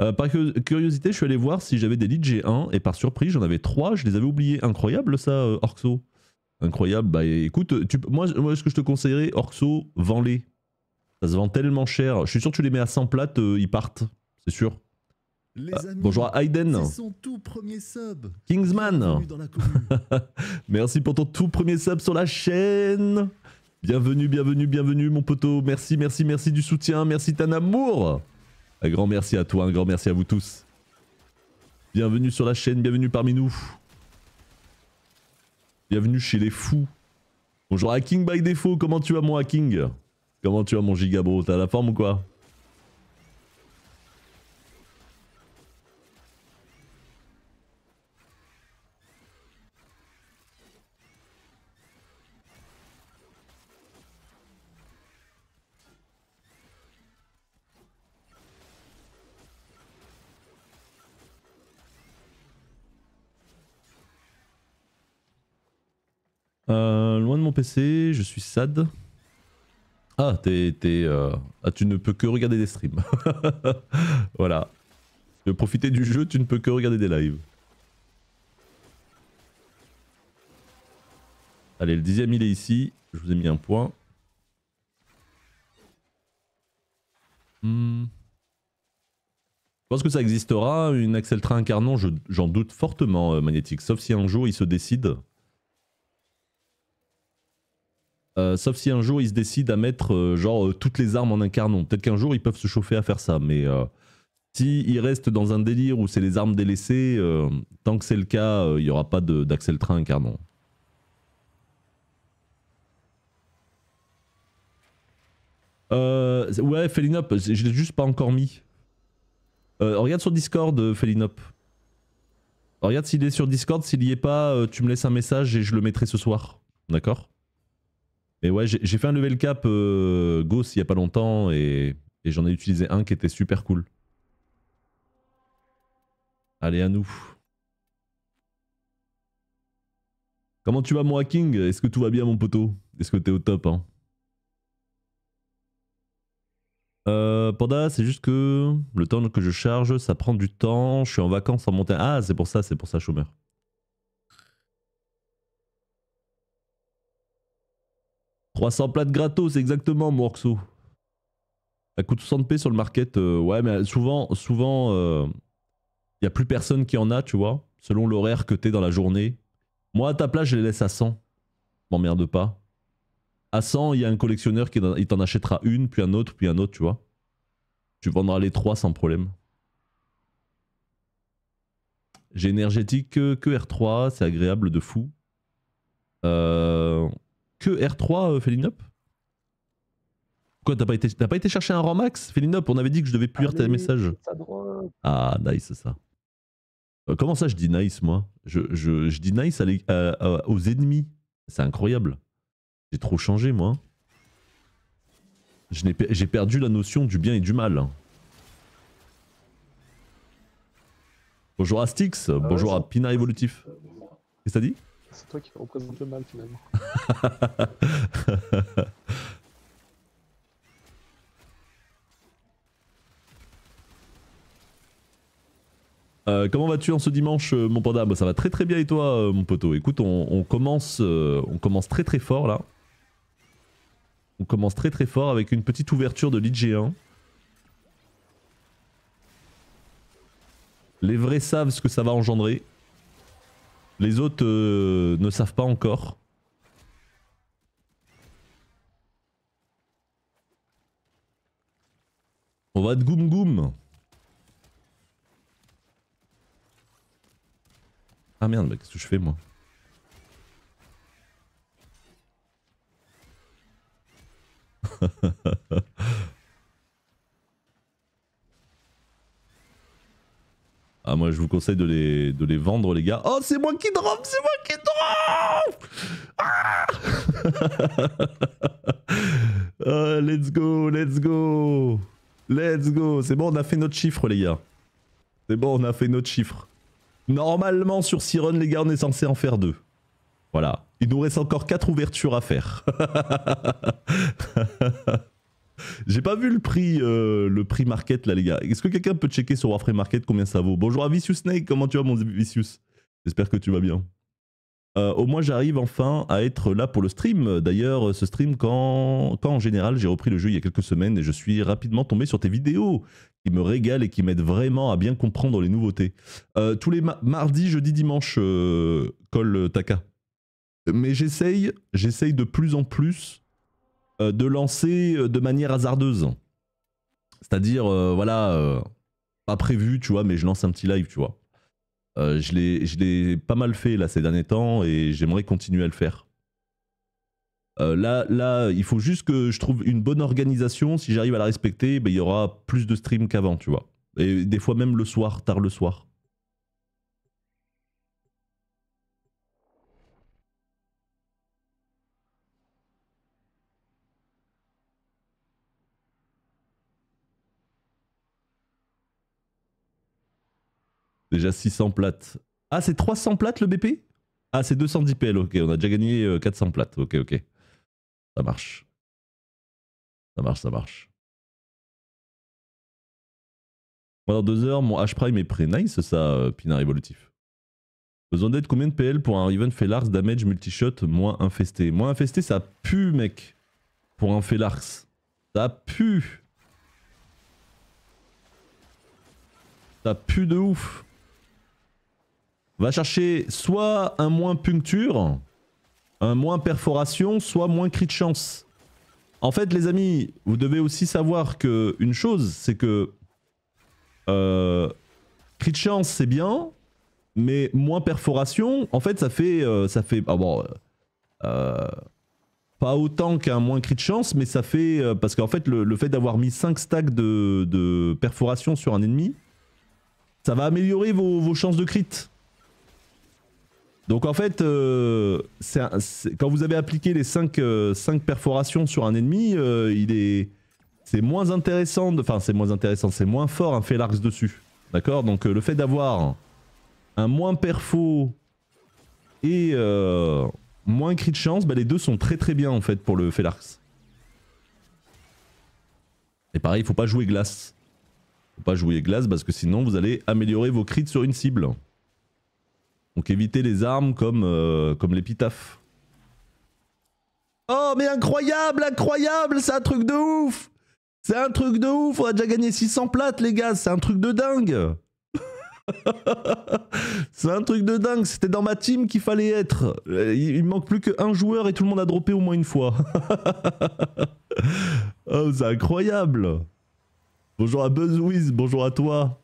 Euh, par curiosité, je suis allé voir si j'avais des leads G1 et par surprise, j'en avais trois. Je les avais oubliés. Incroyable ça, Orxo. Incroyable. Bah écoute, moi, moi, ce que je te conseillerais, Orxo, vends-les. Ça se vend tellement cher. Je suis sûr que tu les mets à 100 plates, euh, ils partent. C'est sûr. Euh, bonjour à Aiden. Kingsman. Merci pour ton tout premier sub sur la chaîne. Bienvenue, bienvenue, bienvenue mon poteau. Merci, merci, merci du soutien. Merci ton amour. Un grand merci à toi, un grand merci à vous tous. Bienvenue sur la chaîne, bienvenue parmi nous. Bienvenue chez les fous. Bonjour Hacking by défaut, comment tu vas mon Hacking Comment tu vas mon Gigabro T'as la forme ou quoi Euh, loin de mon PC, je suis sad. Ah, t'es... Euh, ah, tu ne peux que regarder des streams. voilà. De profiter du jeu, tu ne peux que regarder des lives. Allez, le dixième, il est ici. Je vous ai mis un point. Hmm. Je pense que ça existera. Une Axel Train incarnant, j'en doute fortement, Magnetic, euh, Magnétique. Sauf si un jour, il se décide euh, sauf si un jour ils se décident à mettre euh, genre euh, toutes les armes en incarnon. Peut-être qu'un jour ils peuvent se chauffer à faire ça, mais si ils restent dans un délire où c'est les armes délaissées, tant que c'est le cas, il n'y aura pas d'Axel Train incarnon. ouais, Felinop, je l'ai juste pas encore mis. regarde sur Discord, Felinop. Regarde s'il est sur Discord, s'il n'y est pas, tu me laisses un message et je le mettrai ce soir. D'accord mais ouais, j'ai fait un level cap euh, Ghost il y a pas longtemps et, j'en ai utilisé un qui était super cool. Allez, à nous. Comment tu vas mon hacking Est-ce que tout va bien mon poteau Est-ce que t'es au top hein? euh, Panda, c'est juste que le temps que je charge, ça prend du temps. Je suis en vacances en montagne. Ah, c'est pour ça, c'est pour ça, chômeur. 300 plates gratos, gratos, exactement, Morxo. Ça coûte 60p sur le market. Euh, ouais, mais souvent, souvent, il euh, n'y a plus personne qui en a, tu vois, selon l'horaire que t'es dans la journée. Moi, à ta place, je les laisse à 100. M'emmerde pas. À 100, il y a un collectionneur qui t'en achètera une, puis un autre, puis un autre, tu vois. Tu vendras les trois sans problème. J'ai énergétique que R3, c'est agréable de fou. Euh, R3 euh, Felinop Quoi, t'as pas, été, pas été chercher un romax max Felinop, on avait dit que je devais puir ah, tes messages. Ah, nice ça. Euh, comment ça, je dis nice, moi je, dis nice aux ennemis. C'est incroyable. J'ai trop changé, moi. J'ai perdu la notion du bien et du mal. Bonjour à Styx, ah bonjour à Pina Evolutif Qu'est-ce que dit c'est toi qui représente le mal finalement. Euh, comment vas-tu en ce dimanche, euh, mon panda bah, Ça va très très bien et toi, euh, mon poteau Écoute, on, commence, on commence très très fort là. On commence très très fort avec une petite ouverture de l'IG1. Les vrais savent ce que ça va engendrer. Les autres euh, ne savent pas encore. On va de Goum Goum. Ah merde, qu'est-ce que je fais moi Ah, moi, je vous conseille de les, de les vendre, les gars. Oh, c'est moi qui drop, c'est moi qui drop ah. euh, Let's go, let's go Let's go C'est bon, on a fait notre chiffre, les gars. C'est bon, on a fait notre chiffre. Normalement, sur Siren, les gars, on est censé en faire deux. Voilà. Il nous reste encore quatre ouvertures à faire. J'ai pas vu le prix, euh, le prix market là les gars. Est-ce que quelqu'un peut checker sur Warframe Market combien ça vaut Bonjour à Vicious Snake, comment tu vas mon Vicious J'espère que tu vas bien. Euh, au moins j'arrive enfin à être là pour le stream. D'ailleurs ce stream quand, quand en général j'ai repris le jeu il y a quelques semaines et je suis rapidement tombé sur tes vidéos qui me régalent et qui m'aident vraiment à bien comprendre les nouveautés. Euh, tous les mardis, jeudi, dimanche, call Taka. Mais j'essaye, j'essaye de plus en plus euh, de lancer euh, de manière hasardeuse. C'est-à-dire, euh, voilà, pas prévu, tu vois, mais je lance un petit live, tu vois. je l'ai pas mal fait là ces derniers temps et j'aimerais continuer à le faire. là, là, il faut juste que je trouve une bonne organisation. Si j'arrive à la respecter, ben, il y aura plus de streams qu'avant, tu vois. Et des fois même le soir, tard le soir. Déjà 600 plates. Ah, c'est 300 plates le BP Ah, c'est 210 PL, ok. On a déjà gagné 400 euh, plates, ok, ok. Ça marche. Ça marche, ça marche. Moi, dans deux heures, mon H-Prime est prêt. Nice, ça, euh, Pinard évolutif. Besoin d'aide, combien de PL pour un Riven Felars damage multishot moins infesté Moins infesté, ça pue, mec. Pour un Felarx. Ça pue. Ça pue de ouf va chercher soit un moins puncture, un moins perforation, soit moins crit de chance. En fait, les amis, vous devez aussi savoir que une chose, c'est que euh, crit de chance, c'est bien, mais moins perforation, en fait, ça fait, euh, ça fait, ah euh, pas autant qu'un moins crit de chance, mais ça fait, parce qu'en fait, le, fait d'avoir mis 5 stacks de, perforation sur un ennemi, ça va améliorer vos, vos chances de crit. Donc en fait, euh, quand vous avez appliqué les 5, euh, perforations sur un ennemi, euh, il est, c'est moins intéressant, enfin c'est moins intéressant, c'est moins fort un hein, Felax dessus. D'accord Donc le fait d'avoir un moins perfo et moins cri de chance, bah, les deux sont très très bien en fait pour le Felax. Et pareil, il faut pas jouer glace. faut pas jouer glace parce que sinon vous allez améliorer vos crits sur une cible. Donc éviter les armes euh, comme, l'épitaphe. Oh mais incroyable, incroyable, c'est un truc de ouf C'est un truc de ouf, on a déjà gagné 600 plates les gars, c'est un truc de dingue c'est un truc de dingue, c'était dans ma team qu'il fallait être. Il manque plus qu'un joueur et tout le monde a droppé au moins une fois. oh, c'est incroyable. Bonjour à BuzzWiz, bonjour à toi.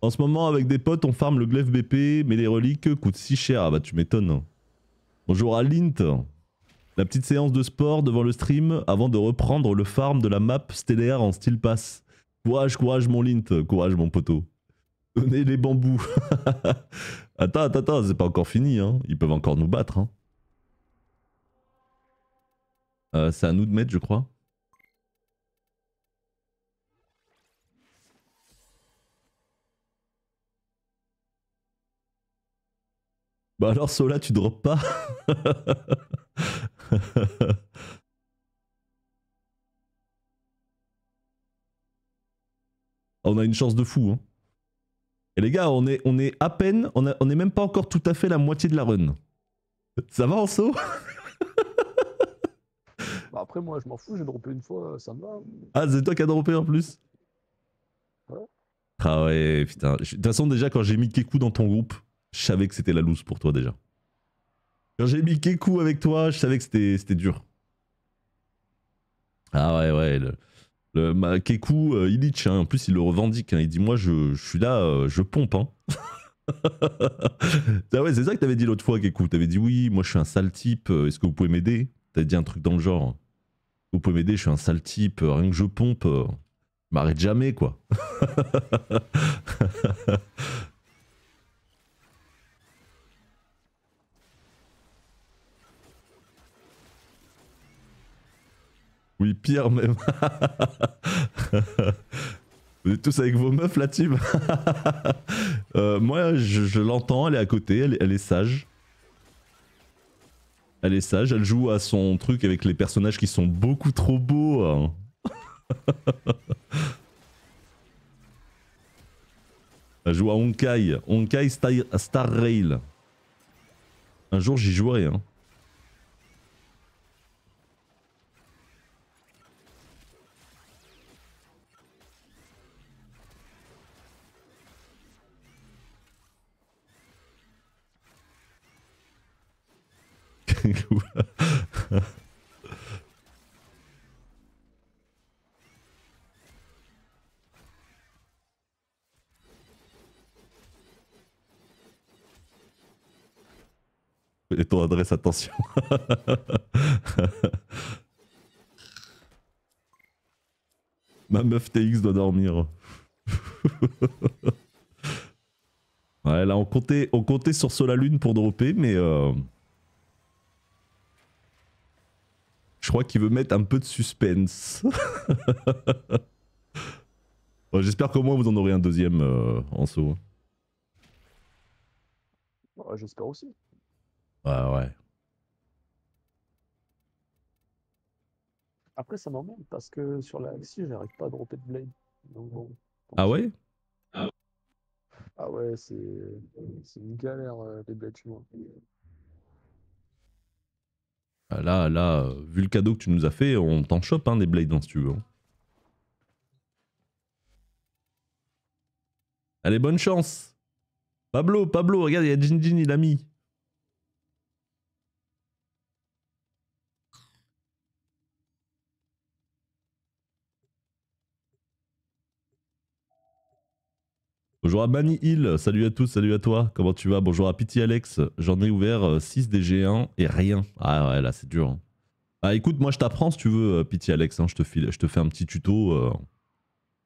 En ce moment, avec des potes, on farme le glaive BP, mais les reliques coûtent si cher. Ah bah tu m'étonnes. Bonjour à Lint. La petite séance de sport devant le stream avant de reprendre le farm de la map stellaire en style pass. Courage, courage mon Lint, courage mon poteau. Donnez les bambous. attends, attends, attends, c'est pas encore fini. Hein. Ils peuvent encore nous battre. Hein. Euh, c'est à nous de mettre, je crois. Bah alors Sola, tu drops pas On a une chance de fou. Hein. Et les gars, on est, on est à peine, on, a, est même pas encore tout à fait la moitié de la run. Ça va en saut bah Après moi je m'en fous, j'ai droppé une fois, ça me va. Ah c'est toi qui as droppé en plus Ah ouais putain, de toute façon déjà quand j'ai mis Keku dans ton groupe, je savais que c'était la loose pour toi déjà. Quand j'ai mis Kekou avec toi, je savais que c'était dur. Ah ouais, ouais. Le, euh, il itch, hein. en plus, il le revendique. Hein. il dit Moi, je, suis là, euh, je pompe. Hein. Ah c'est ça que t'avais dit l'autre fois, Kekou, T'avais dit Oui, moi, je suis un sale type. Euh, est-ce que vous pouvez m'aider T'avais dit un truc dans le genre. Vous pouvez m'aider, je suis un sale type. Rien que je pompe, je m'arrête jamais, quoi. Oui, pire même. Vous êtes tous avec vos meufs, la team euh, Moi, je, l'entends, elle est à côté, elle, est sage. Elle est sage, elle joue à son truc avec les personnages qui sont beaucoup trop beaux. Hein. elle joue à Honkai, Honkai Star, Star Rail. Un jour, j'y jouerai. Hein. Et ton adresse, attention. Ma meuf TX doit dormir. ouais, là, on comptait, on comptait sur Solalune pour dropper, mais... Euh... Je crois qu'il veut mettre un peu de suspense. J'espère qu'au moins vous en aurez un deuxième euh, en saut. Bah, j'espère aussi. Ouais, ouais. Après, ça m'emmène parce que sur la Axie, j'arrive pas à dropper de blade. Ah, ah ouais Ah ouais, c'est une galère, euh, les blades chez moi. Euh, là, là, euh, vu le cadeau que tu nous as fait, on t'en chope un des Blades hein, si tu veux. Hein. Allez, bonne chance Pablo, Pablo, regarde, il y a Gin, il a mis. Bonjour à Manny Hill, salut à tous, salut à toi, comment tu vas Bonjour à Pity Alex, j'en ai ouvert 6 euh, des G1 et rien. Ah ouais, là c'est dur. Hein. Ah écoute, moi je t'apprends si tu veux, euh, Pity Alex, hein, je, te file, je te fais un petit tuto euh,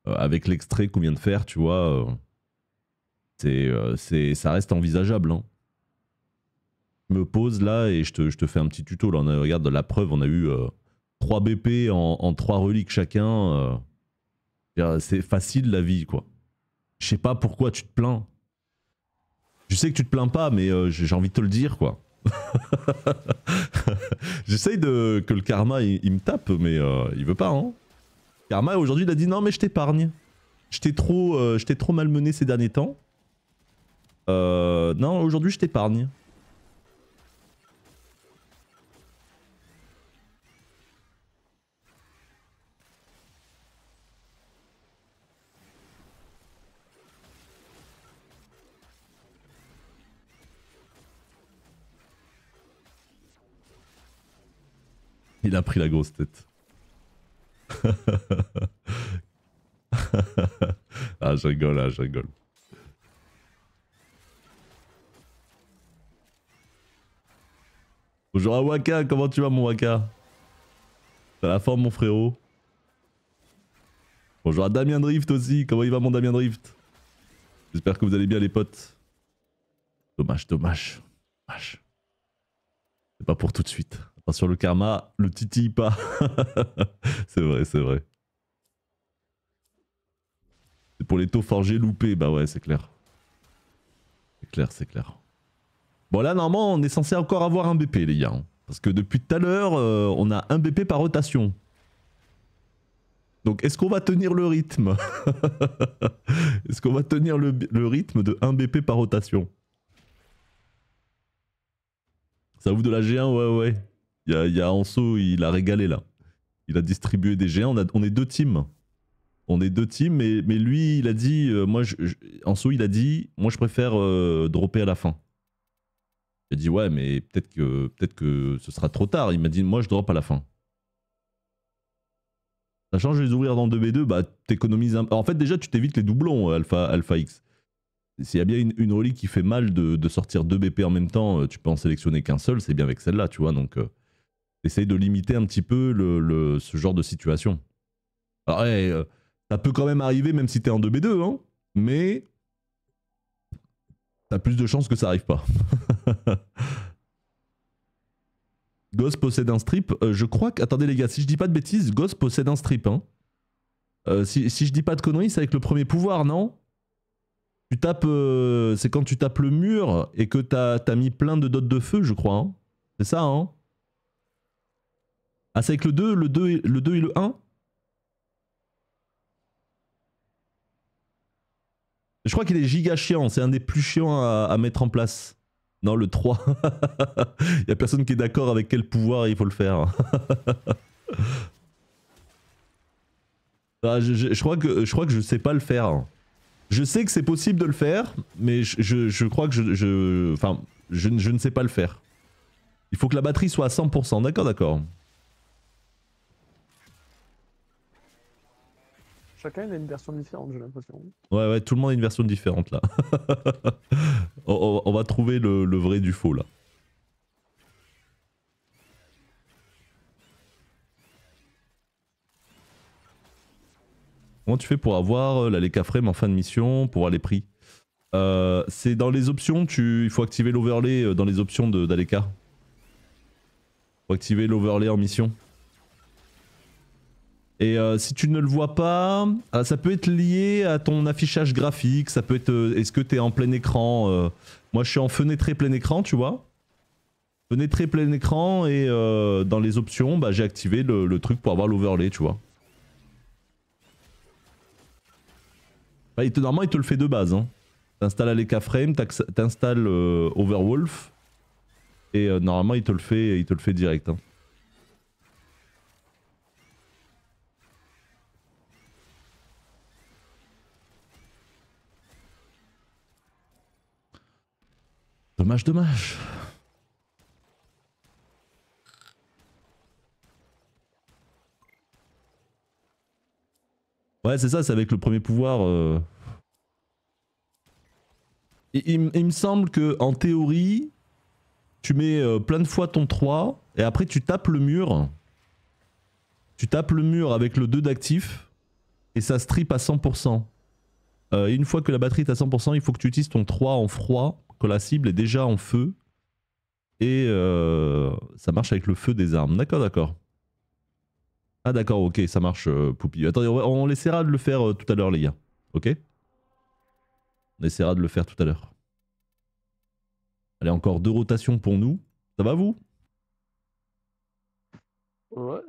avec l'extrait qu'on vient de faire, tu vois. c'est, ça reste envisageable. Hein. Je me pose là et je te, fais un petit tuto. Là, on regarde, la preuve, on a eu 3 BP en, en 3 reliques chacun. c'est facile la vie, quoi. Je sais pas pourquoi tu te plains. Je sais que tu te plains pas, mais euh, j'ai envie de te le dire, quoi. J'essaye de que le karma, il, me tape, mais euh, il veut pas, hein. Karma, aujourd'hui, il a dit non, mais je t'épargne. Je t'ai trop, euh, trop malmené ces derniers temps. non, aujourd'hui, je t'épargne. Il a pris la grosse tête. ah, je rigole, ah, je rigole. Bonjour à Waka, comment tu vas mon Waka T'as la forme mon frérot Bonjour à Damien Drift aussi, comment il va mon Damien Drift J'espère que vous allez bien les potes. Dommage, dommage, dommage. C'est pas pour tout de suite sur le karma, le titille pas. c'est vrai, c'est vrai. C'est pour les taux forgés loupés, bah ouais, c'est clair. C'est clair, c'est clair. Bon là, normalement, on est censé encore avoir un BP, les gars. Parce que depuis tout à l'heure, euh, on a un BP par rotation. Donc est-ce qu'on va tenir le rythme Est-ce qu'on va tenir le, rythme de un BP par rotation Ça vous de la G1, ouais ouais. Il y a, Anso, il a régalé là. Il a distribué des géants. On, est deux teams. On est deux teams, mais, lui, il a dit. Euh, moi, je, il a dit Moi, je préfère euh, dropper à la fin. J'ai dit Ouais, mais peut-être que, peut que ce sera trop tard. Il m'a dit Moi, je drop à la fin. Sachant je vais les ouvrir dans 2 B 2 bah t'économises un... En fait déjà tu t'évites les doublons euh, Alpha, Alpha X. S'il y a bien une, relique qui fait mal de, sortir deux BP en même temps, tu peux en sélectionner qu'un seul, c'est bien avec celle-là, tu vois. Donc essayer de limiter un petit peu le, ce genre de situation. ouais, eh, euh, ça peut quand même arriver, même si t'es en 2B2, hein, mais t'as plus de chances que ça arrive pas. Ghost possède un strip. Euh, je crois que. Attendez, les gars, si je dis pas de bêtises, Ghost possède un strip. Hein. Euh, si, je dis pas de conneries, c'est avec le premier pouvoir, non Tu tapes. c'est quand tu tapes le mur et que t'as as mis plein de dots de feu, je crois. Hein. C'est ça, hein ah, c'est avec le 2, le 2, le 2 et le 1 Je crois qu'il est giga chiant, c'est un des plus chiants à, mettre en place. Non, le 3. Il n'y a personne qui est d'accord avec quel pouvoir il faut le faire. Ah, je, crois que, je crois que je sais pas le faire. Je sais que c'est possible de le faire, mais je, crois que je, enfin, je, je ne sais pas le faire. Il faut que la batterie soit à 100%, d'accord, d'accord. Chacun a une version différente, j'ai l'impression. Ouais, ouais, tout le monde a une version différente là. on, va trouver le, vrai du faux là. Comment tu fais pour avoir euh, l'Aleka Frame en fin de mission, pour voir les prix euh, C'est dans les options, tu... il faut activer l'overlay euh, dans les options d'Aleka. Faut activer l'overlay en mission. Et euh, si tu ne le vois pas, euh, ça peut être lié à ton affichage graphique, ça peut être euh, est-ce que tu es en plein écran Moi je suis en fenêtre plein écran, tu vois. Fenêtre très plein écran et dans les options, bah, j'ai activé le, truc pour avoir l'overlay, tu vois. Bah, normalement il te le fait de base. Hein. T'installes Aleka Frame, t'installes Overwolf et normalement il te le fait, il te le fait direct. Hein. Dommage, dommage. Ouais, c'est ça, c'est avec le premier pouvoir. Euh. il, me semble que en théorie, tu mets euh, plein de fois ton 3 et après tu tapes le mur. Tu tapes le mur avec le 2 d'actif et ça strip à 100%. Euh, une fois que la batterie est à 100%, il faut que tu utilises ton 3 en froid la cible est déjà en feu et euh, ça marche avec le feu des armes. D'accord, d'accord. Ah d'accord, ok, ça marche, euh, Poupille, Attendez, on, essaiera de le faire euh, tout à l'heure, les gars. Ok On essaiera de le faire tout à l'heure. Allez, encore deux rotations pour nous. Ça va, vous Ouais.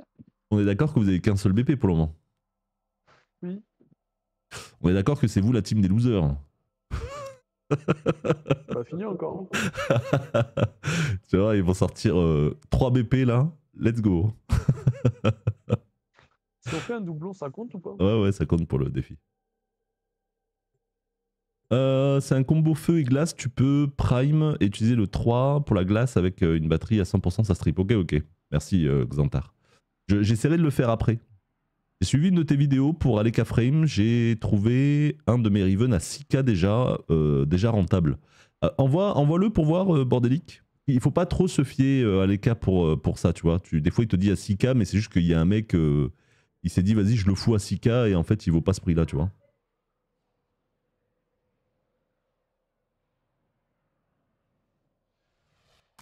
On est d'accord que vous avez qu'un seul BP pour le moment Oui. On est d'accord que c'est vous la team des losers pas fini encore. tu vois, ils vont sortir 3 euh, BP là. Let's go. si on fait un doublon, ça compte ou pas Ouais, ouais, ça compte pour le défi. Euh, c'est un combo feu et glace. Tu peux prime et utiliser le 3 pour la glace avec euh, une batterie à 100%, ça strip. Ok, ok. Merci, Xantar. J'essaierai de le faire après suivi une de tes vidéos pour aller Frame, j'ai trouvé un de mes Riven à 6K déjà, euh, déjà rentable. Euh, envoie, envoie, le pour voir, euh, Bordélique. Il faut pas trop se fier à pour, pour ça, tu vois. Tu, des fois, il te dit à 6K, mais c'est juste qu'il y a un mec, il s'est dit, vas-y, je le fous à 6K, et en fait, il vaut pas ce prix-là, tu vois.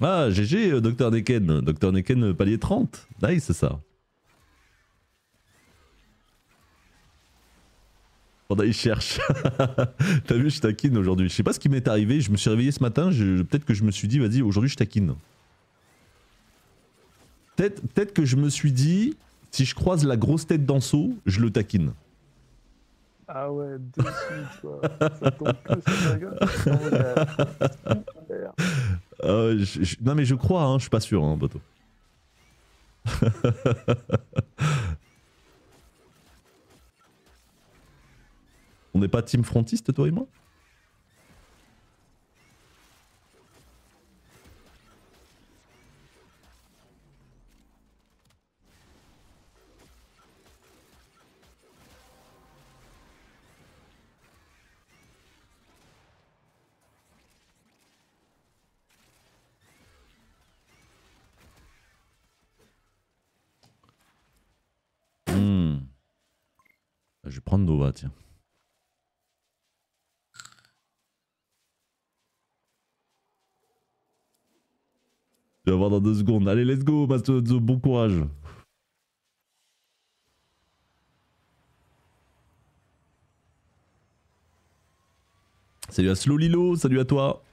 Ah, GG, Docteur Neken. Docteur Neken, palier 30. Nice, ça. il cherche. T'as vu, je taquine aujourd'hui. Je sais pas ce qui m'est arrivé. Je me suis réveillé ce matin. Peut-être que je me suis dit, vas-y, aujourd'hui je taquine. Peut-être que je me suis dit, si je croise la grosse tête d'Anso, je le taquine. Ah ouais, de quoi. ça tombe que sur gueule. Euh, ah non mais je crois, hein, je suis pas sûr, hein, bateau. On n'est pas team frontiste, toi et moi hmm. Je vais prendre Nova, tiens. voir dans deux secondes. Allez, let's go, de bon courage. Salut à Slow Lilo, salut à toi.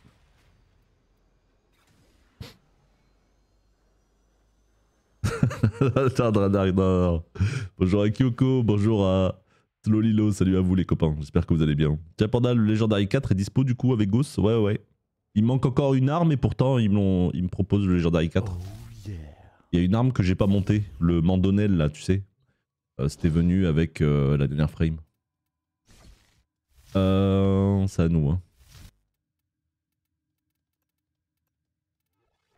bonjour à Kyoko, bonjour à Slow Lilo. salut à vous les copains, j'espère que vous allez bien. Tiens Panda, le Legendary 4 est dispo du coup avec Ghost Ouais ouais. Il manque encore une arme et pourtant ils, me proposent le Legendary 4. Il y a une arme que j'ai pas montée, le Mandonel là, tu sais. Euh, c'était venu avec euh, la dernière frame. Euh, c'est à nous. Hein.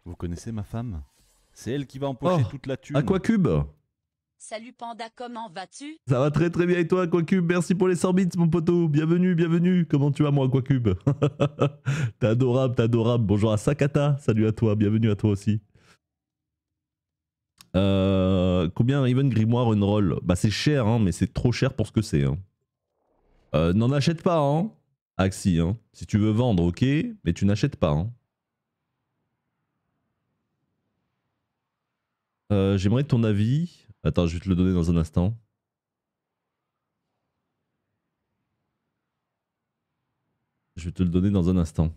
Vous connaissez ma femme C'est elle qui va empocher oh, toute la quoi Aquacube Salut Panda, comment vas-tu Ça va très très bien et toi, Quacube Merci pour les 100 mon poteau. Bienvenue, bienvenue. Comment tu vas, moi, Quacube T'es adorable, t'es adorable. Bonjour à Sakata. Salut à toi, bienvenue à toi aussi. Euh, combien Even Grimoire une roll Bah c'est cher, hein, mais c'est trop cher pour ce que c'est. Hein. Euh, n'en achète pas, hein, Axi. Hein. Si tu veux vendre, ok, mais tu n'achètes pas. Euh, j'aimerais ton avis Attends, je vais te le donner dans un instant. Je vais te le donner dans un instant.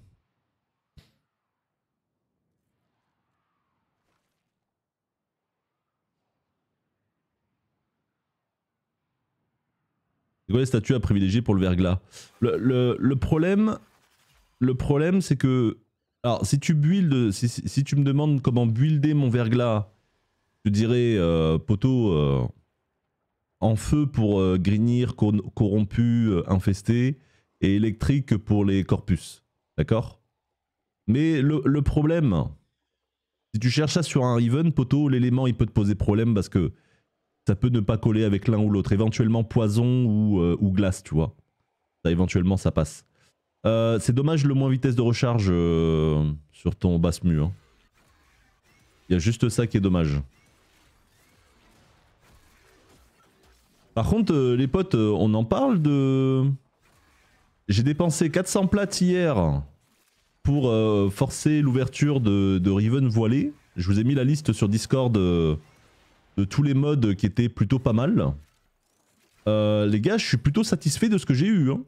C'est quoi les statuts à privilégier pour le verglas le, problème, le problème c'est que... Alors si tu buildes... si, si tu me demandes comment builder mon verglas je dirais, euh, poteau euh, en feu pour euh, grignir, corrompu, infesté, et électrique pour les corpus. D'accord Mais le, problème, si tu cherches ça sur un even, poteau, l'élément il peut te poser problème parce que ça peut ne pas coller avec l'un ou l'autre. Éventuellement poison ou, glace, tu vois. Ça, éventuellement ça passe. C'est dommage le moins vitesse de recharge sur ton basse mu. Hein. Il y a juste ça qui est dommage. Par contre, euh, les potes, euh, on en parle de... J'ai dépensé 400 plates hier pour euh, forcer l'ouverture de, Riven voilé. Je vous ai mis la liste sur Discord de tous les modes qui étaient plutôt pas mal. les gars, je suis plutôt satisfait de ce que j'ai eu. Hein.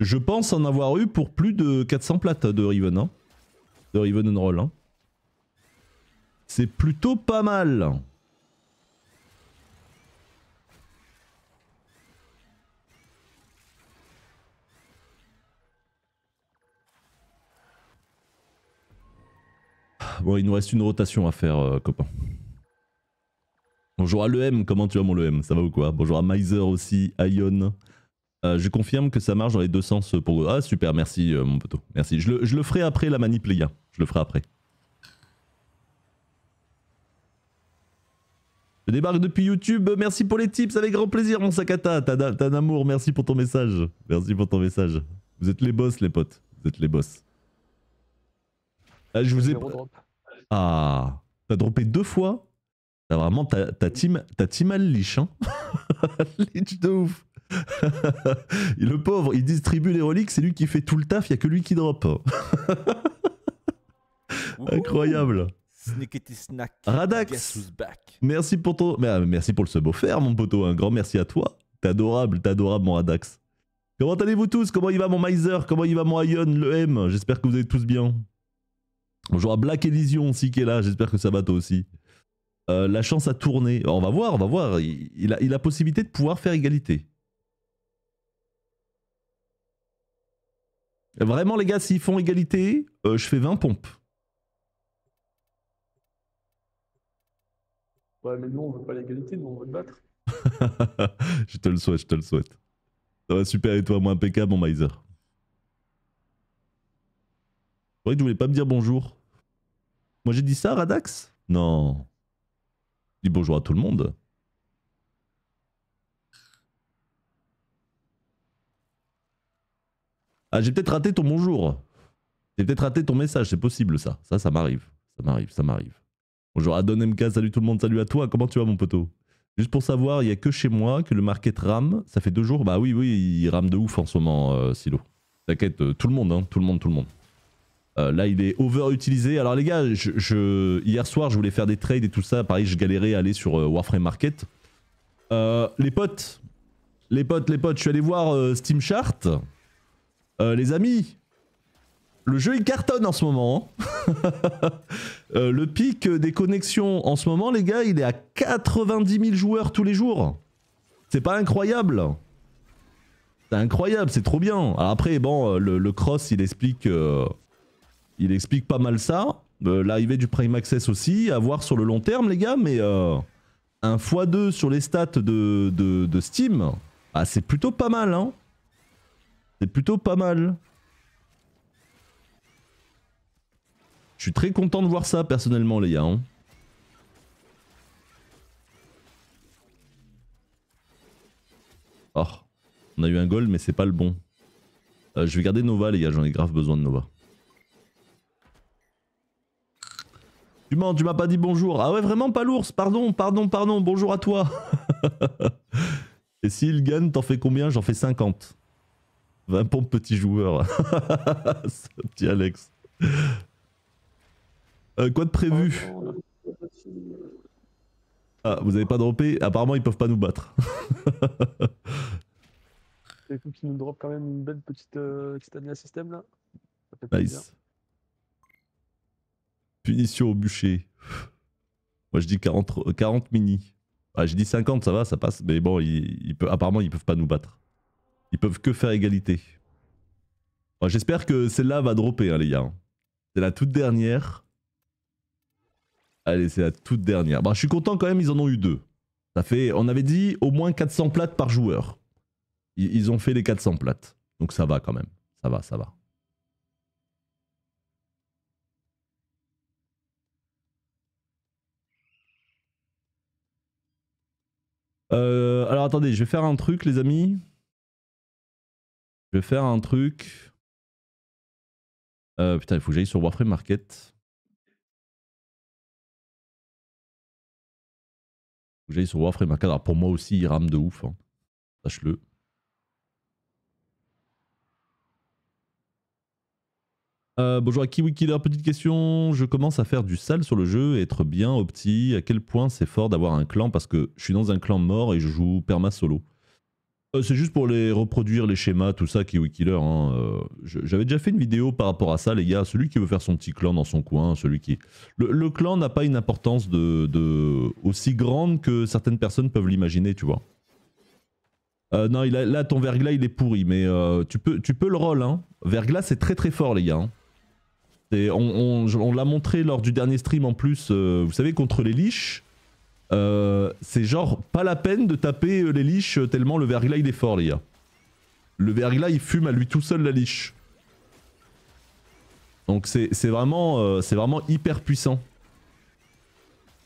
Je pense en avoir eu pour plus de 400 plates de Riven. Hein. De Riven and Roll. Hein. C'est plutôt pas mal. Bon, il nous reste une rotation à faire, euh, copain. Bonjour à l'EM, comment tu vas mon LEM Ça va ou quoi Bonjour à Miser aussi, Ion. Euh, je confirme que ça marche dans les deux sens euh, pour... Ah super, merci mon poteau. Merci. Je le, ferai après la manip les Je le ferai après. Je débarque depuis YouTube. Merci pour les tips, avec grand plaisir mon Sakata. T'as un amour, merci pour ton message. Merci pour ton message. Vous êtes les boss les potes. Vous êtes les boss. je vous ai... Ah, t'as droppé deux fois. T'as vraiment ta, team, ta team à leash, hein. Lich de ouf. le pauvre, il distribue les reliques, c'est lui qui fait tout le taf, il y a que lui qui drop. Incroyable. Snack. Radax. Merci pour ton, ah, merci pour le sub offert, mon poteau. Un grand merci à toi. T'es adorable, t'es adorable, mon Radax. Comment allez-vous tous Comment il va mon Miser Comment il va mon Ion, le M J'espère que vous allez tous bien. Bonjour à Black Elysion aussi qui est là, j'espère que ça va toi aussi. Euh, la chance a tourné, on va voir, on va voir, il, a, il a possibilité de pouvoir faire égalité. Vraiment les gars, s'ils font égalité, euh, je fais 20 pompes. Ouais mais nous on veut pas l'égalité, nous on veut te battre. je te le souhaite, je te le souhaite. Ça va super et toi, moi impeccable mon Miser vrai que voulais pas me dire bonjour. Moi j'ai dit ça, Radax Non. dis bonjour à tout le monde. Ah, j'ai peut-être raté ton bonjour. J'ai peut-être raté ton message, c'est possible ça. Ça, ça m'arrive. Ça m'arrive, ça m'arrive. Bonjour Adon MK, salut tout le monde, salut à toi, comment tu vas mon poteau Juste pour savoir, il n'y a que chez moi que le market rame, ça fait deux jours, bah oui, oui, il rame de ouf en ce moment, euh, Silo. T'inquiète, euh, tout le monde, hein, tout le monde, tout le monde. Euh, là, il est overutilisé. Alors les gars, hier soir, je voulais faire des trades et tout ça. Pareil, je galérais à aller sur euh, Warframe Market. Euh, les potes, les potes, les potes, je suis allé voir Steam Chart. les amis, le jeu il cartonne en ce moment. Hein. le pic des connexions en ce moment, les gars, il est à 90 000 joueurs tous les jours. C'est pas incroyable C'est incroyable, c'est trop bien. après, bon, le, le cross, il explique il explique pas mal ça. Euh, l'arrivée du Prime Access aussi, à voir sur le long terme, les gars, mais euh, un x2 sur les stats de, de, Steam, ah, c'est plutôt pas mal, hein. C'est plutôt pas mal. Je suis très content de voir ça, personnellement, les gars. Hein. Oh, on a eu un goal, mais c'est pas le bon. Euh, je vais garder Nova, les gars, j'en ai grave besoin de Nova. Tu mens, tu m'as pas dit bonjour. Ah ouais, vraiment pas l'ours, pardon, pardon, pardon, bonjour à toi. Et s'il gagne, t'en fais combien J'en fais 50. 20 pompes petit joueur. petit Alex. Euh, quoi de prévu Ah, vous avez pas droppé Apparemment, ils peuvent pas nous battre. Il faut nous drop quand même une belle petite euh, système là. nice. Punition au bûcher. Moi, je dis 40, 40 mini. Ah, je dis 50, ça va, ça passe. Mais bon, apparemment, ils peuvent pas nous battre. Ils peuvent que faire égalité. J'espère que celle-là va dropper, hein, les gars. C'est la toute dernière. Allez, c'est la toute dernière. Bah je suis content quand même, ils en ont eu deux. Ça fait, on avait dit au moins 400 plates par joueur. Ils, ils ont fait les 400 plates. Donc ça va quand même. Ça va, ça va. Euh, alors attendez, je vais faire un truc les amis. Je vais faire un truc. Euh, putain, il faut que j'aille sur Warframe Market. Il faut que j'aille sur Warframe Market. Alors pour moi aussi, il rame de ouf. Hein. Sache-le. Euh, bonjour à KiwiKiller, petite question. Je commence à faire du sale sur le jeu être bien au petit. À quel point c'est fort d'avoir un clan Parce que je suis dans un clan mort et je joue perma solo. Euh, c'est juste pour les reproduire les schémas, tout ça, KiwiKiller. Hein. Euh, j'avais déjà fait une vidéo par rapport à ça, les gars. Celui qui veut faire son petit clan dans son coin, celui qui. Le, clan n'a pas une importance de, aussi grande que certaines personnes peuvent l'imaginer, tu vois. non, il là, ton verglas, il est pourri, mais tu, peux, tu peux le roll. Hein. Verglas, c'est très très fort, les gars. Hein on, l'a montré lors du dernier stream en plus, euh, vous savez, contre les liches. Euh, c'est genre pas la peine de taper euh, les liches tellement le verglas il est fort, les gars. Le verglas il fume à lui tout seul la liche. Donc c'est vraiment, vraiment hyper puissant.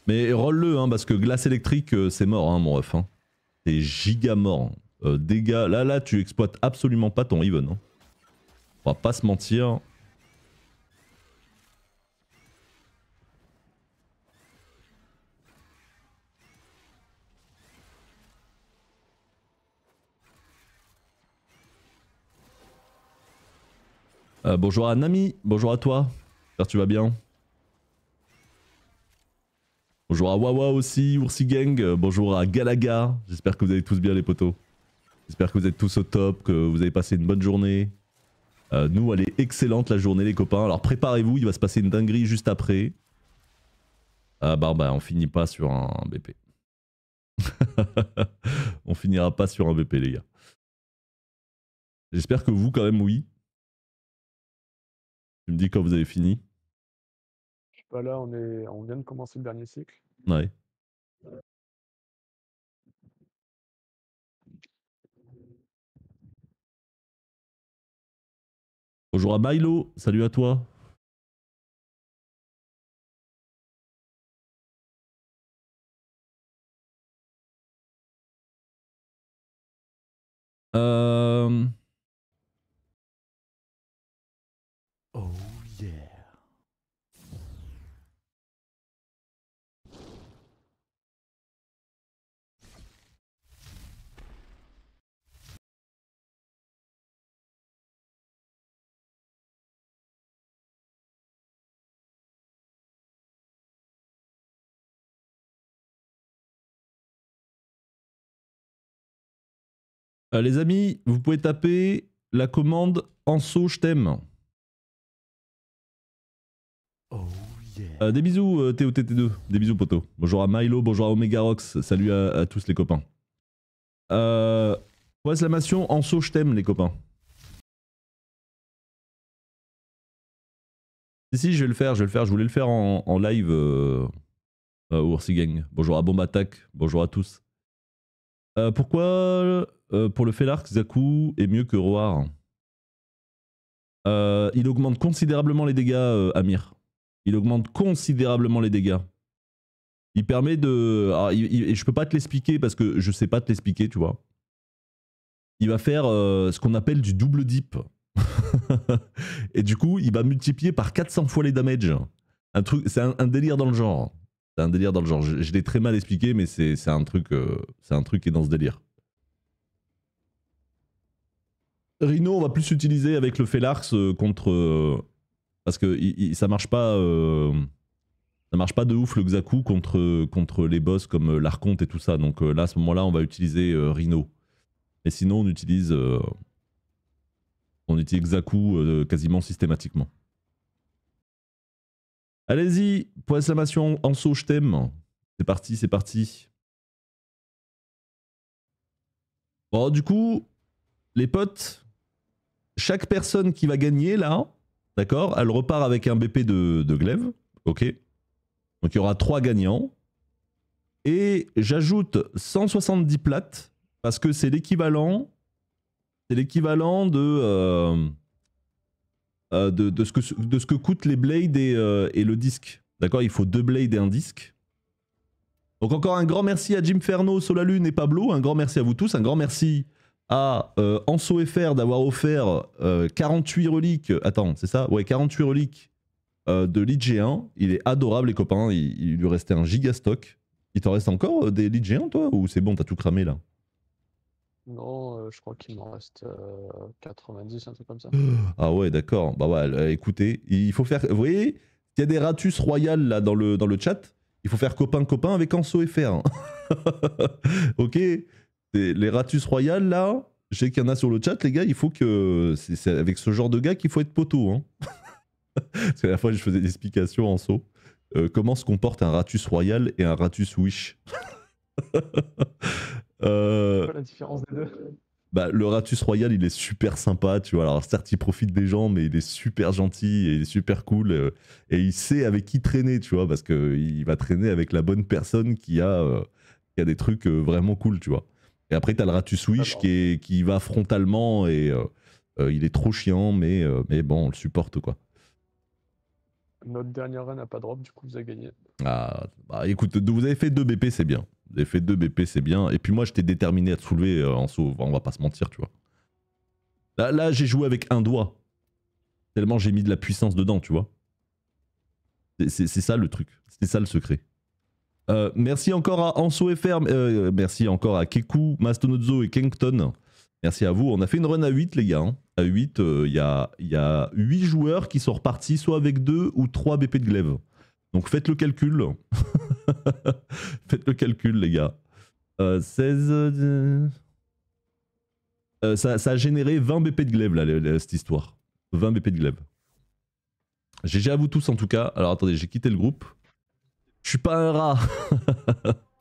Mais roll-le, hein, parce que glace électrique, c'est mort, hein, mon ref. Hein. C'est giga mort. dégâts, là, là, tu exploites absolument pas ton even. Hein. On va pas se mentir. Euh, bonjour à Nami, bonjour à toi. J'espère que tu vas bien. Bonjour à Wawa aussi, Oursi Gang. Euh, bonjour à Galaga. J'espère que vous allez tous bien les potos. J'espère que vous êtes tous au top, que vous avez passé une bonne journée. Euh, nous, elle est excellente la journée les copains. Alors préparez-vous, il va se passer une dinguerie juste après. Ah bah, bah on finit pas sur un BP. on finira pas sur un BP les gars. J'espère que vous quand même oui. Tu me dis quand vous avez fini Je sais pas, là, on, est... on vient de commencer le dernier cycle. Ouais. Bonjour à Milo, salut à toi. Euh... Euh, les amis, vous pouvez taper la commande Anso, je t'aime. Oh yeah. Euh, des bisous euh, TOTT2, des bisous poto. Bonjour à Milo, bonjour à Omega Rox, salut à, tous les copains. Euh, pour en Anso, je t'aime les copains. Si si je vais le faire, je vais le faire, je voulais le faire en, live euh, Gang. Bonjour à Bomb bonjour à tous. pourquoi euh, pour le l'arc Zaku est mieux que Roar. Euh, il augmente considérablement les dégâts, euh, Amir. Il augmente considérablement les dégâts. Il permet de... Je ah, je peux pas te l'expliquer parce que je sais pas te l'expliquer, tu vois. Il va faire ce qu'on appelle du double dip. Et du coup, il va multiplier par 400 fois les damages. Un truc, c'est un, délire dans le genre. C'est un délire dans le genre. Je, l'ai très mal expliqué, mais c'est un truc, c'est un truc qui est dans ce délire. Rhino, on va plus l'utiliser avec le Felarx euh, contre... Euh, parce que ça marche pas... Euh, ça marche pas de ouf le Xaku contre, contre les boss comme l'Arconte et tout ça. Donc là, à ce moment-là, on va utiliser Rhino. Et sinon, on utilise... on utilise Xaku quasiment systématiquement. Allez-y, point d'exclamation, Anso, je t'aime. C'est parti, c'est parti. Bon, du coup, les potes, chaque personne qui va gagner là, d'accord, elle repart avec un BP de, glaive. Ok. Donc il y aura trois gagnants. Et j'ajoute 170 plates parce que c'est l'équivalent. C'est l'équivalent de, euh, euh, de, ce que, de ce que coûtent les blades et, euh, et le disque. D'accord Il faut deux blades et un disque. Donc encore un grand merci à Jim Ferno, Solalune et Pablo. Un grand merci à vous tous. Un grand merci à euh, Anso d'avoir offert 48 euh, reliques. Attends, c'est ça Ouais, 48 reliques euh, de Lead 1 Il est adorable, les copains. Il, lui restait un giga stock. Il t'en reste encore euh, des Lead 1 toi Ou c'est bon, t'as tout cramé là non, je crois qu'il m'en reste 90, un truc comme ça. Ah ouais, d'accord. Bah ouais, écoutez, il faut faire. Vous voyez, il y a des ratus royales là dans le, dans le chat. Il faut faire copain-copain avec Anso FR. ok les Ratus Royal, là, je sais qu'il y en a sur le chat, les gars, il faut que. C'est avec ce genre de gars qu'il faut être poteau. Hein. Parce que la fois, je faisais des explications en saut. Euh, comment se comporte un Ratus Royal et un Ratus Wish euh, la différence des deux bah, le Ratus Royal, il est super sympa, tu vois. Alors, certes, il profite des gens, mais il est super gentil, et il est super cool, euh, et il sait avec qui traîner, tu vois, parce qu'il va traîner avec la bonne personne qui a, a des trucs vraiment cool, tu vois. Et après, t'as le Ratus qui, qui va frontalement et euh, euh, il est trop chiant, mais, euh, mais bon, on le supporte quoi. Notre dernière run n'a pas drop, du coup, vous avez gagné. Ah, bah écoute, vous avez fait 2 BP, c'est bien. Vous avez fait 2 BP, c'est bien. Et puis moi, j'étais déterminé à te soulever en sauve, on va pas se mentir, tu vois. Là, là j'ai joué avec un doigt. Tellement j'ai mis de la puissance dedans, tu vois. C'est ça le truc. C'est ça le secret. Euh, merci encore à Anso FR, euh, merci encore à Keku, Mastonozzo et Kington Merci à vous. On a fait une run à 8, les gars. Hein. À 8, il euh, y, a, y, a, 8 joueurs qui sont repartis soit avec 2 ou 3 BP de glaive. Donc faites le calcul. faites le calcul, les gars. 16. Ça, a généré 20 BP de glaive, là, cette histoire. 20 BP de glaive. GG à vous tous, en tout cas. Alors attendez, j'ai quitté le groupe. Je suis pas un rat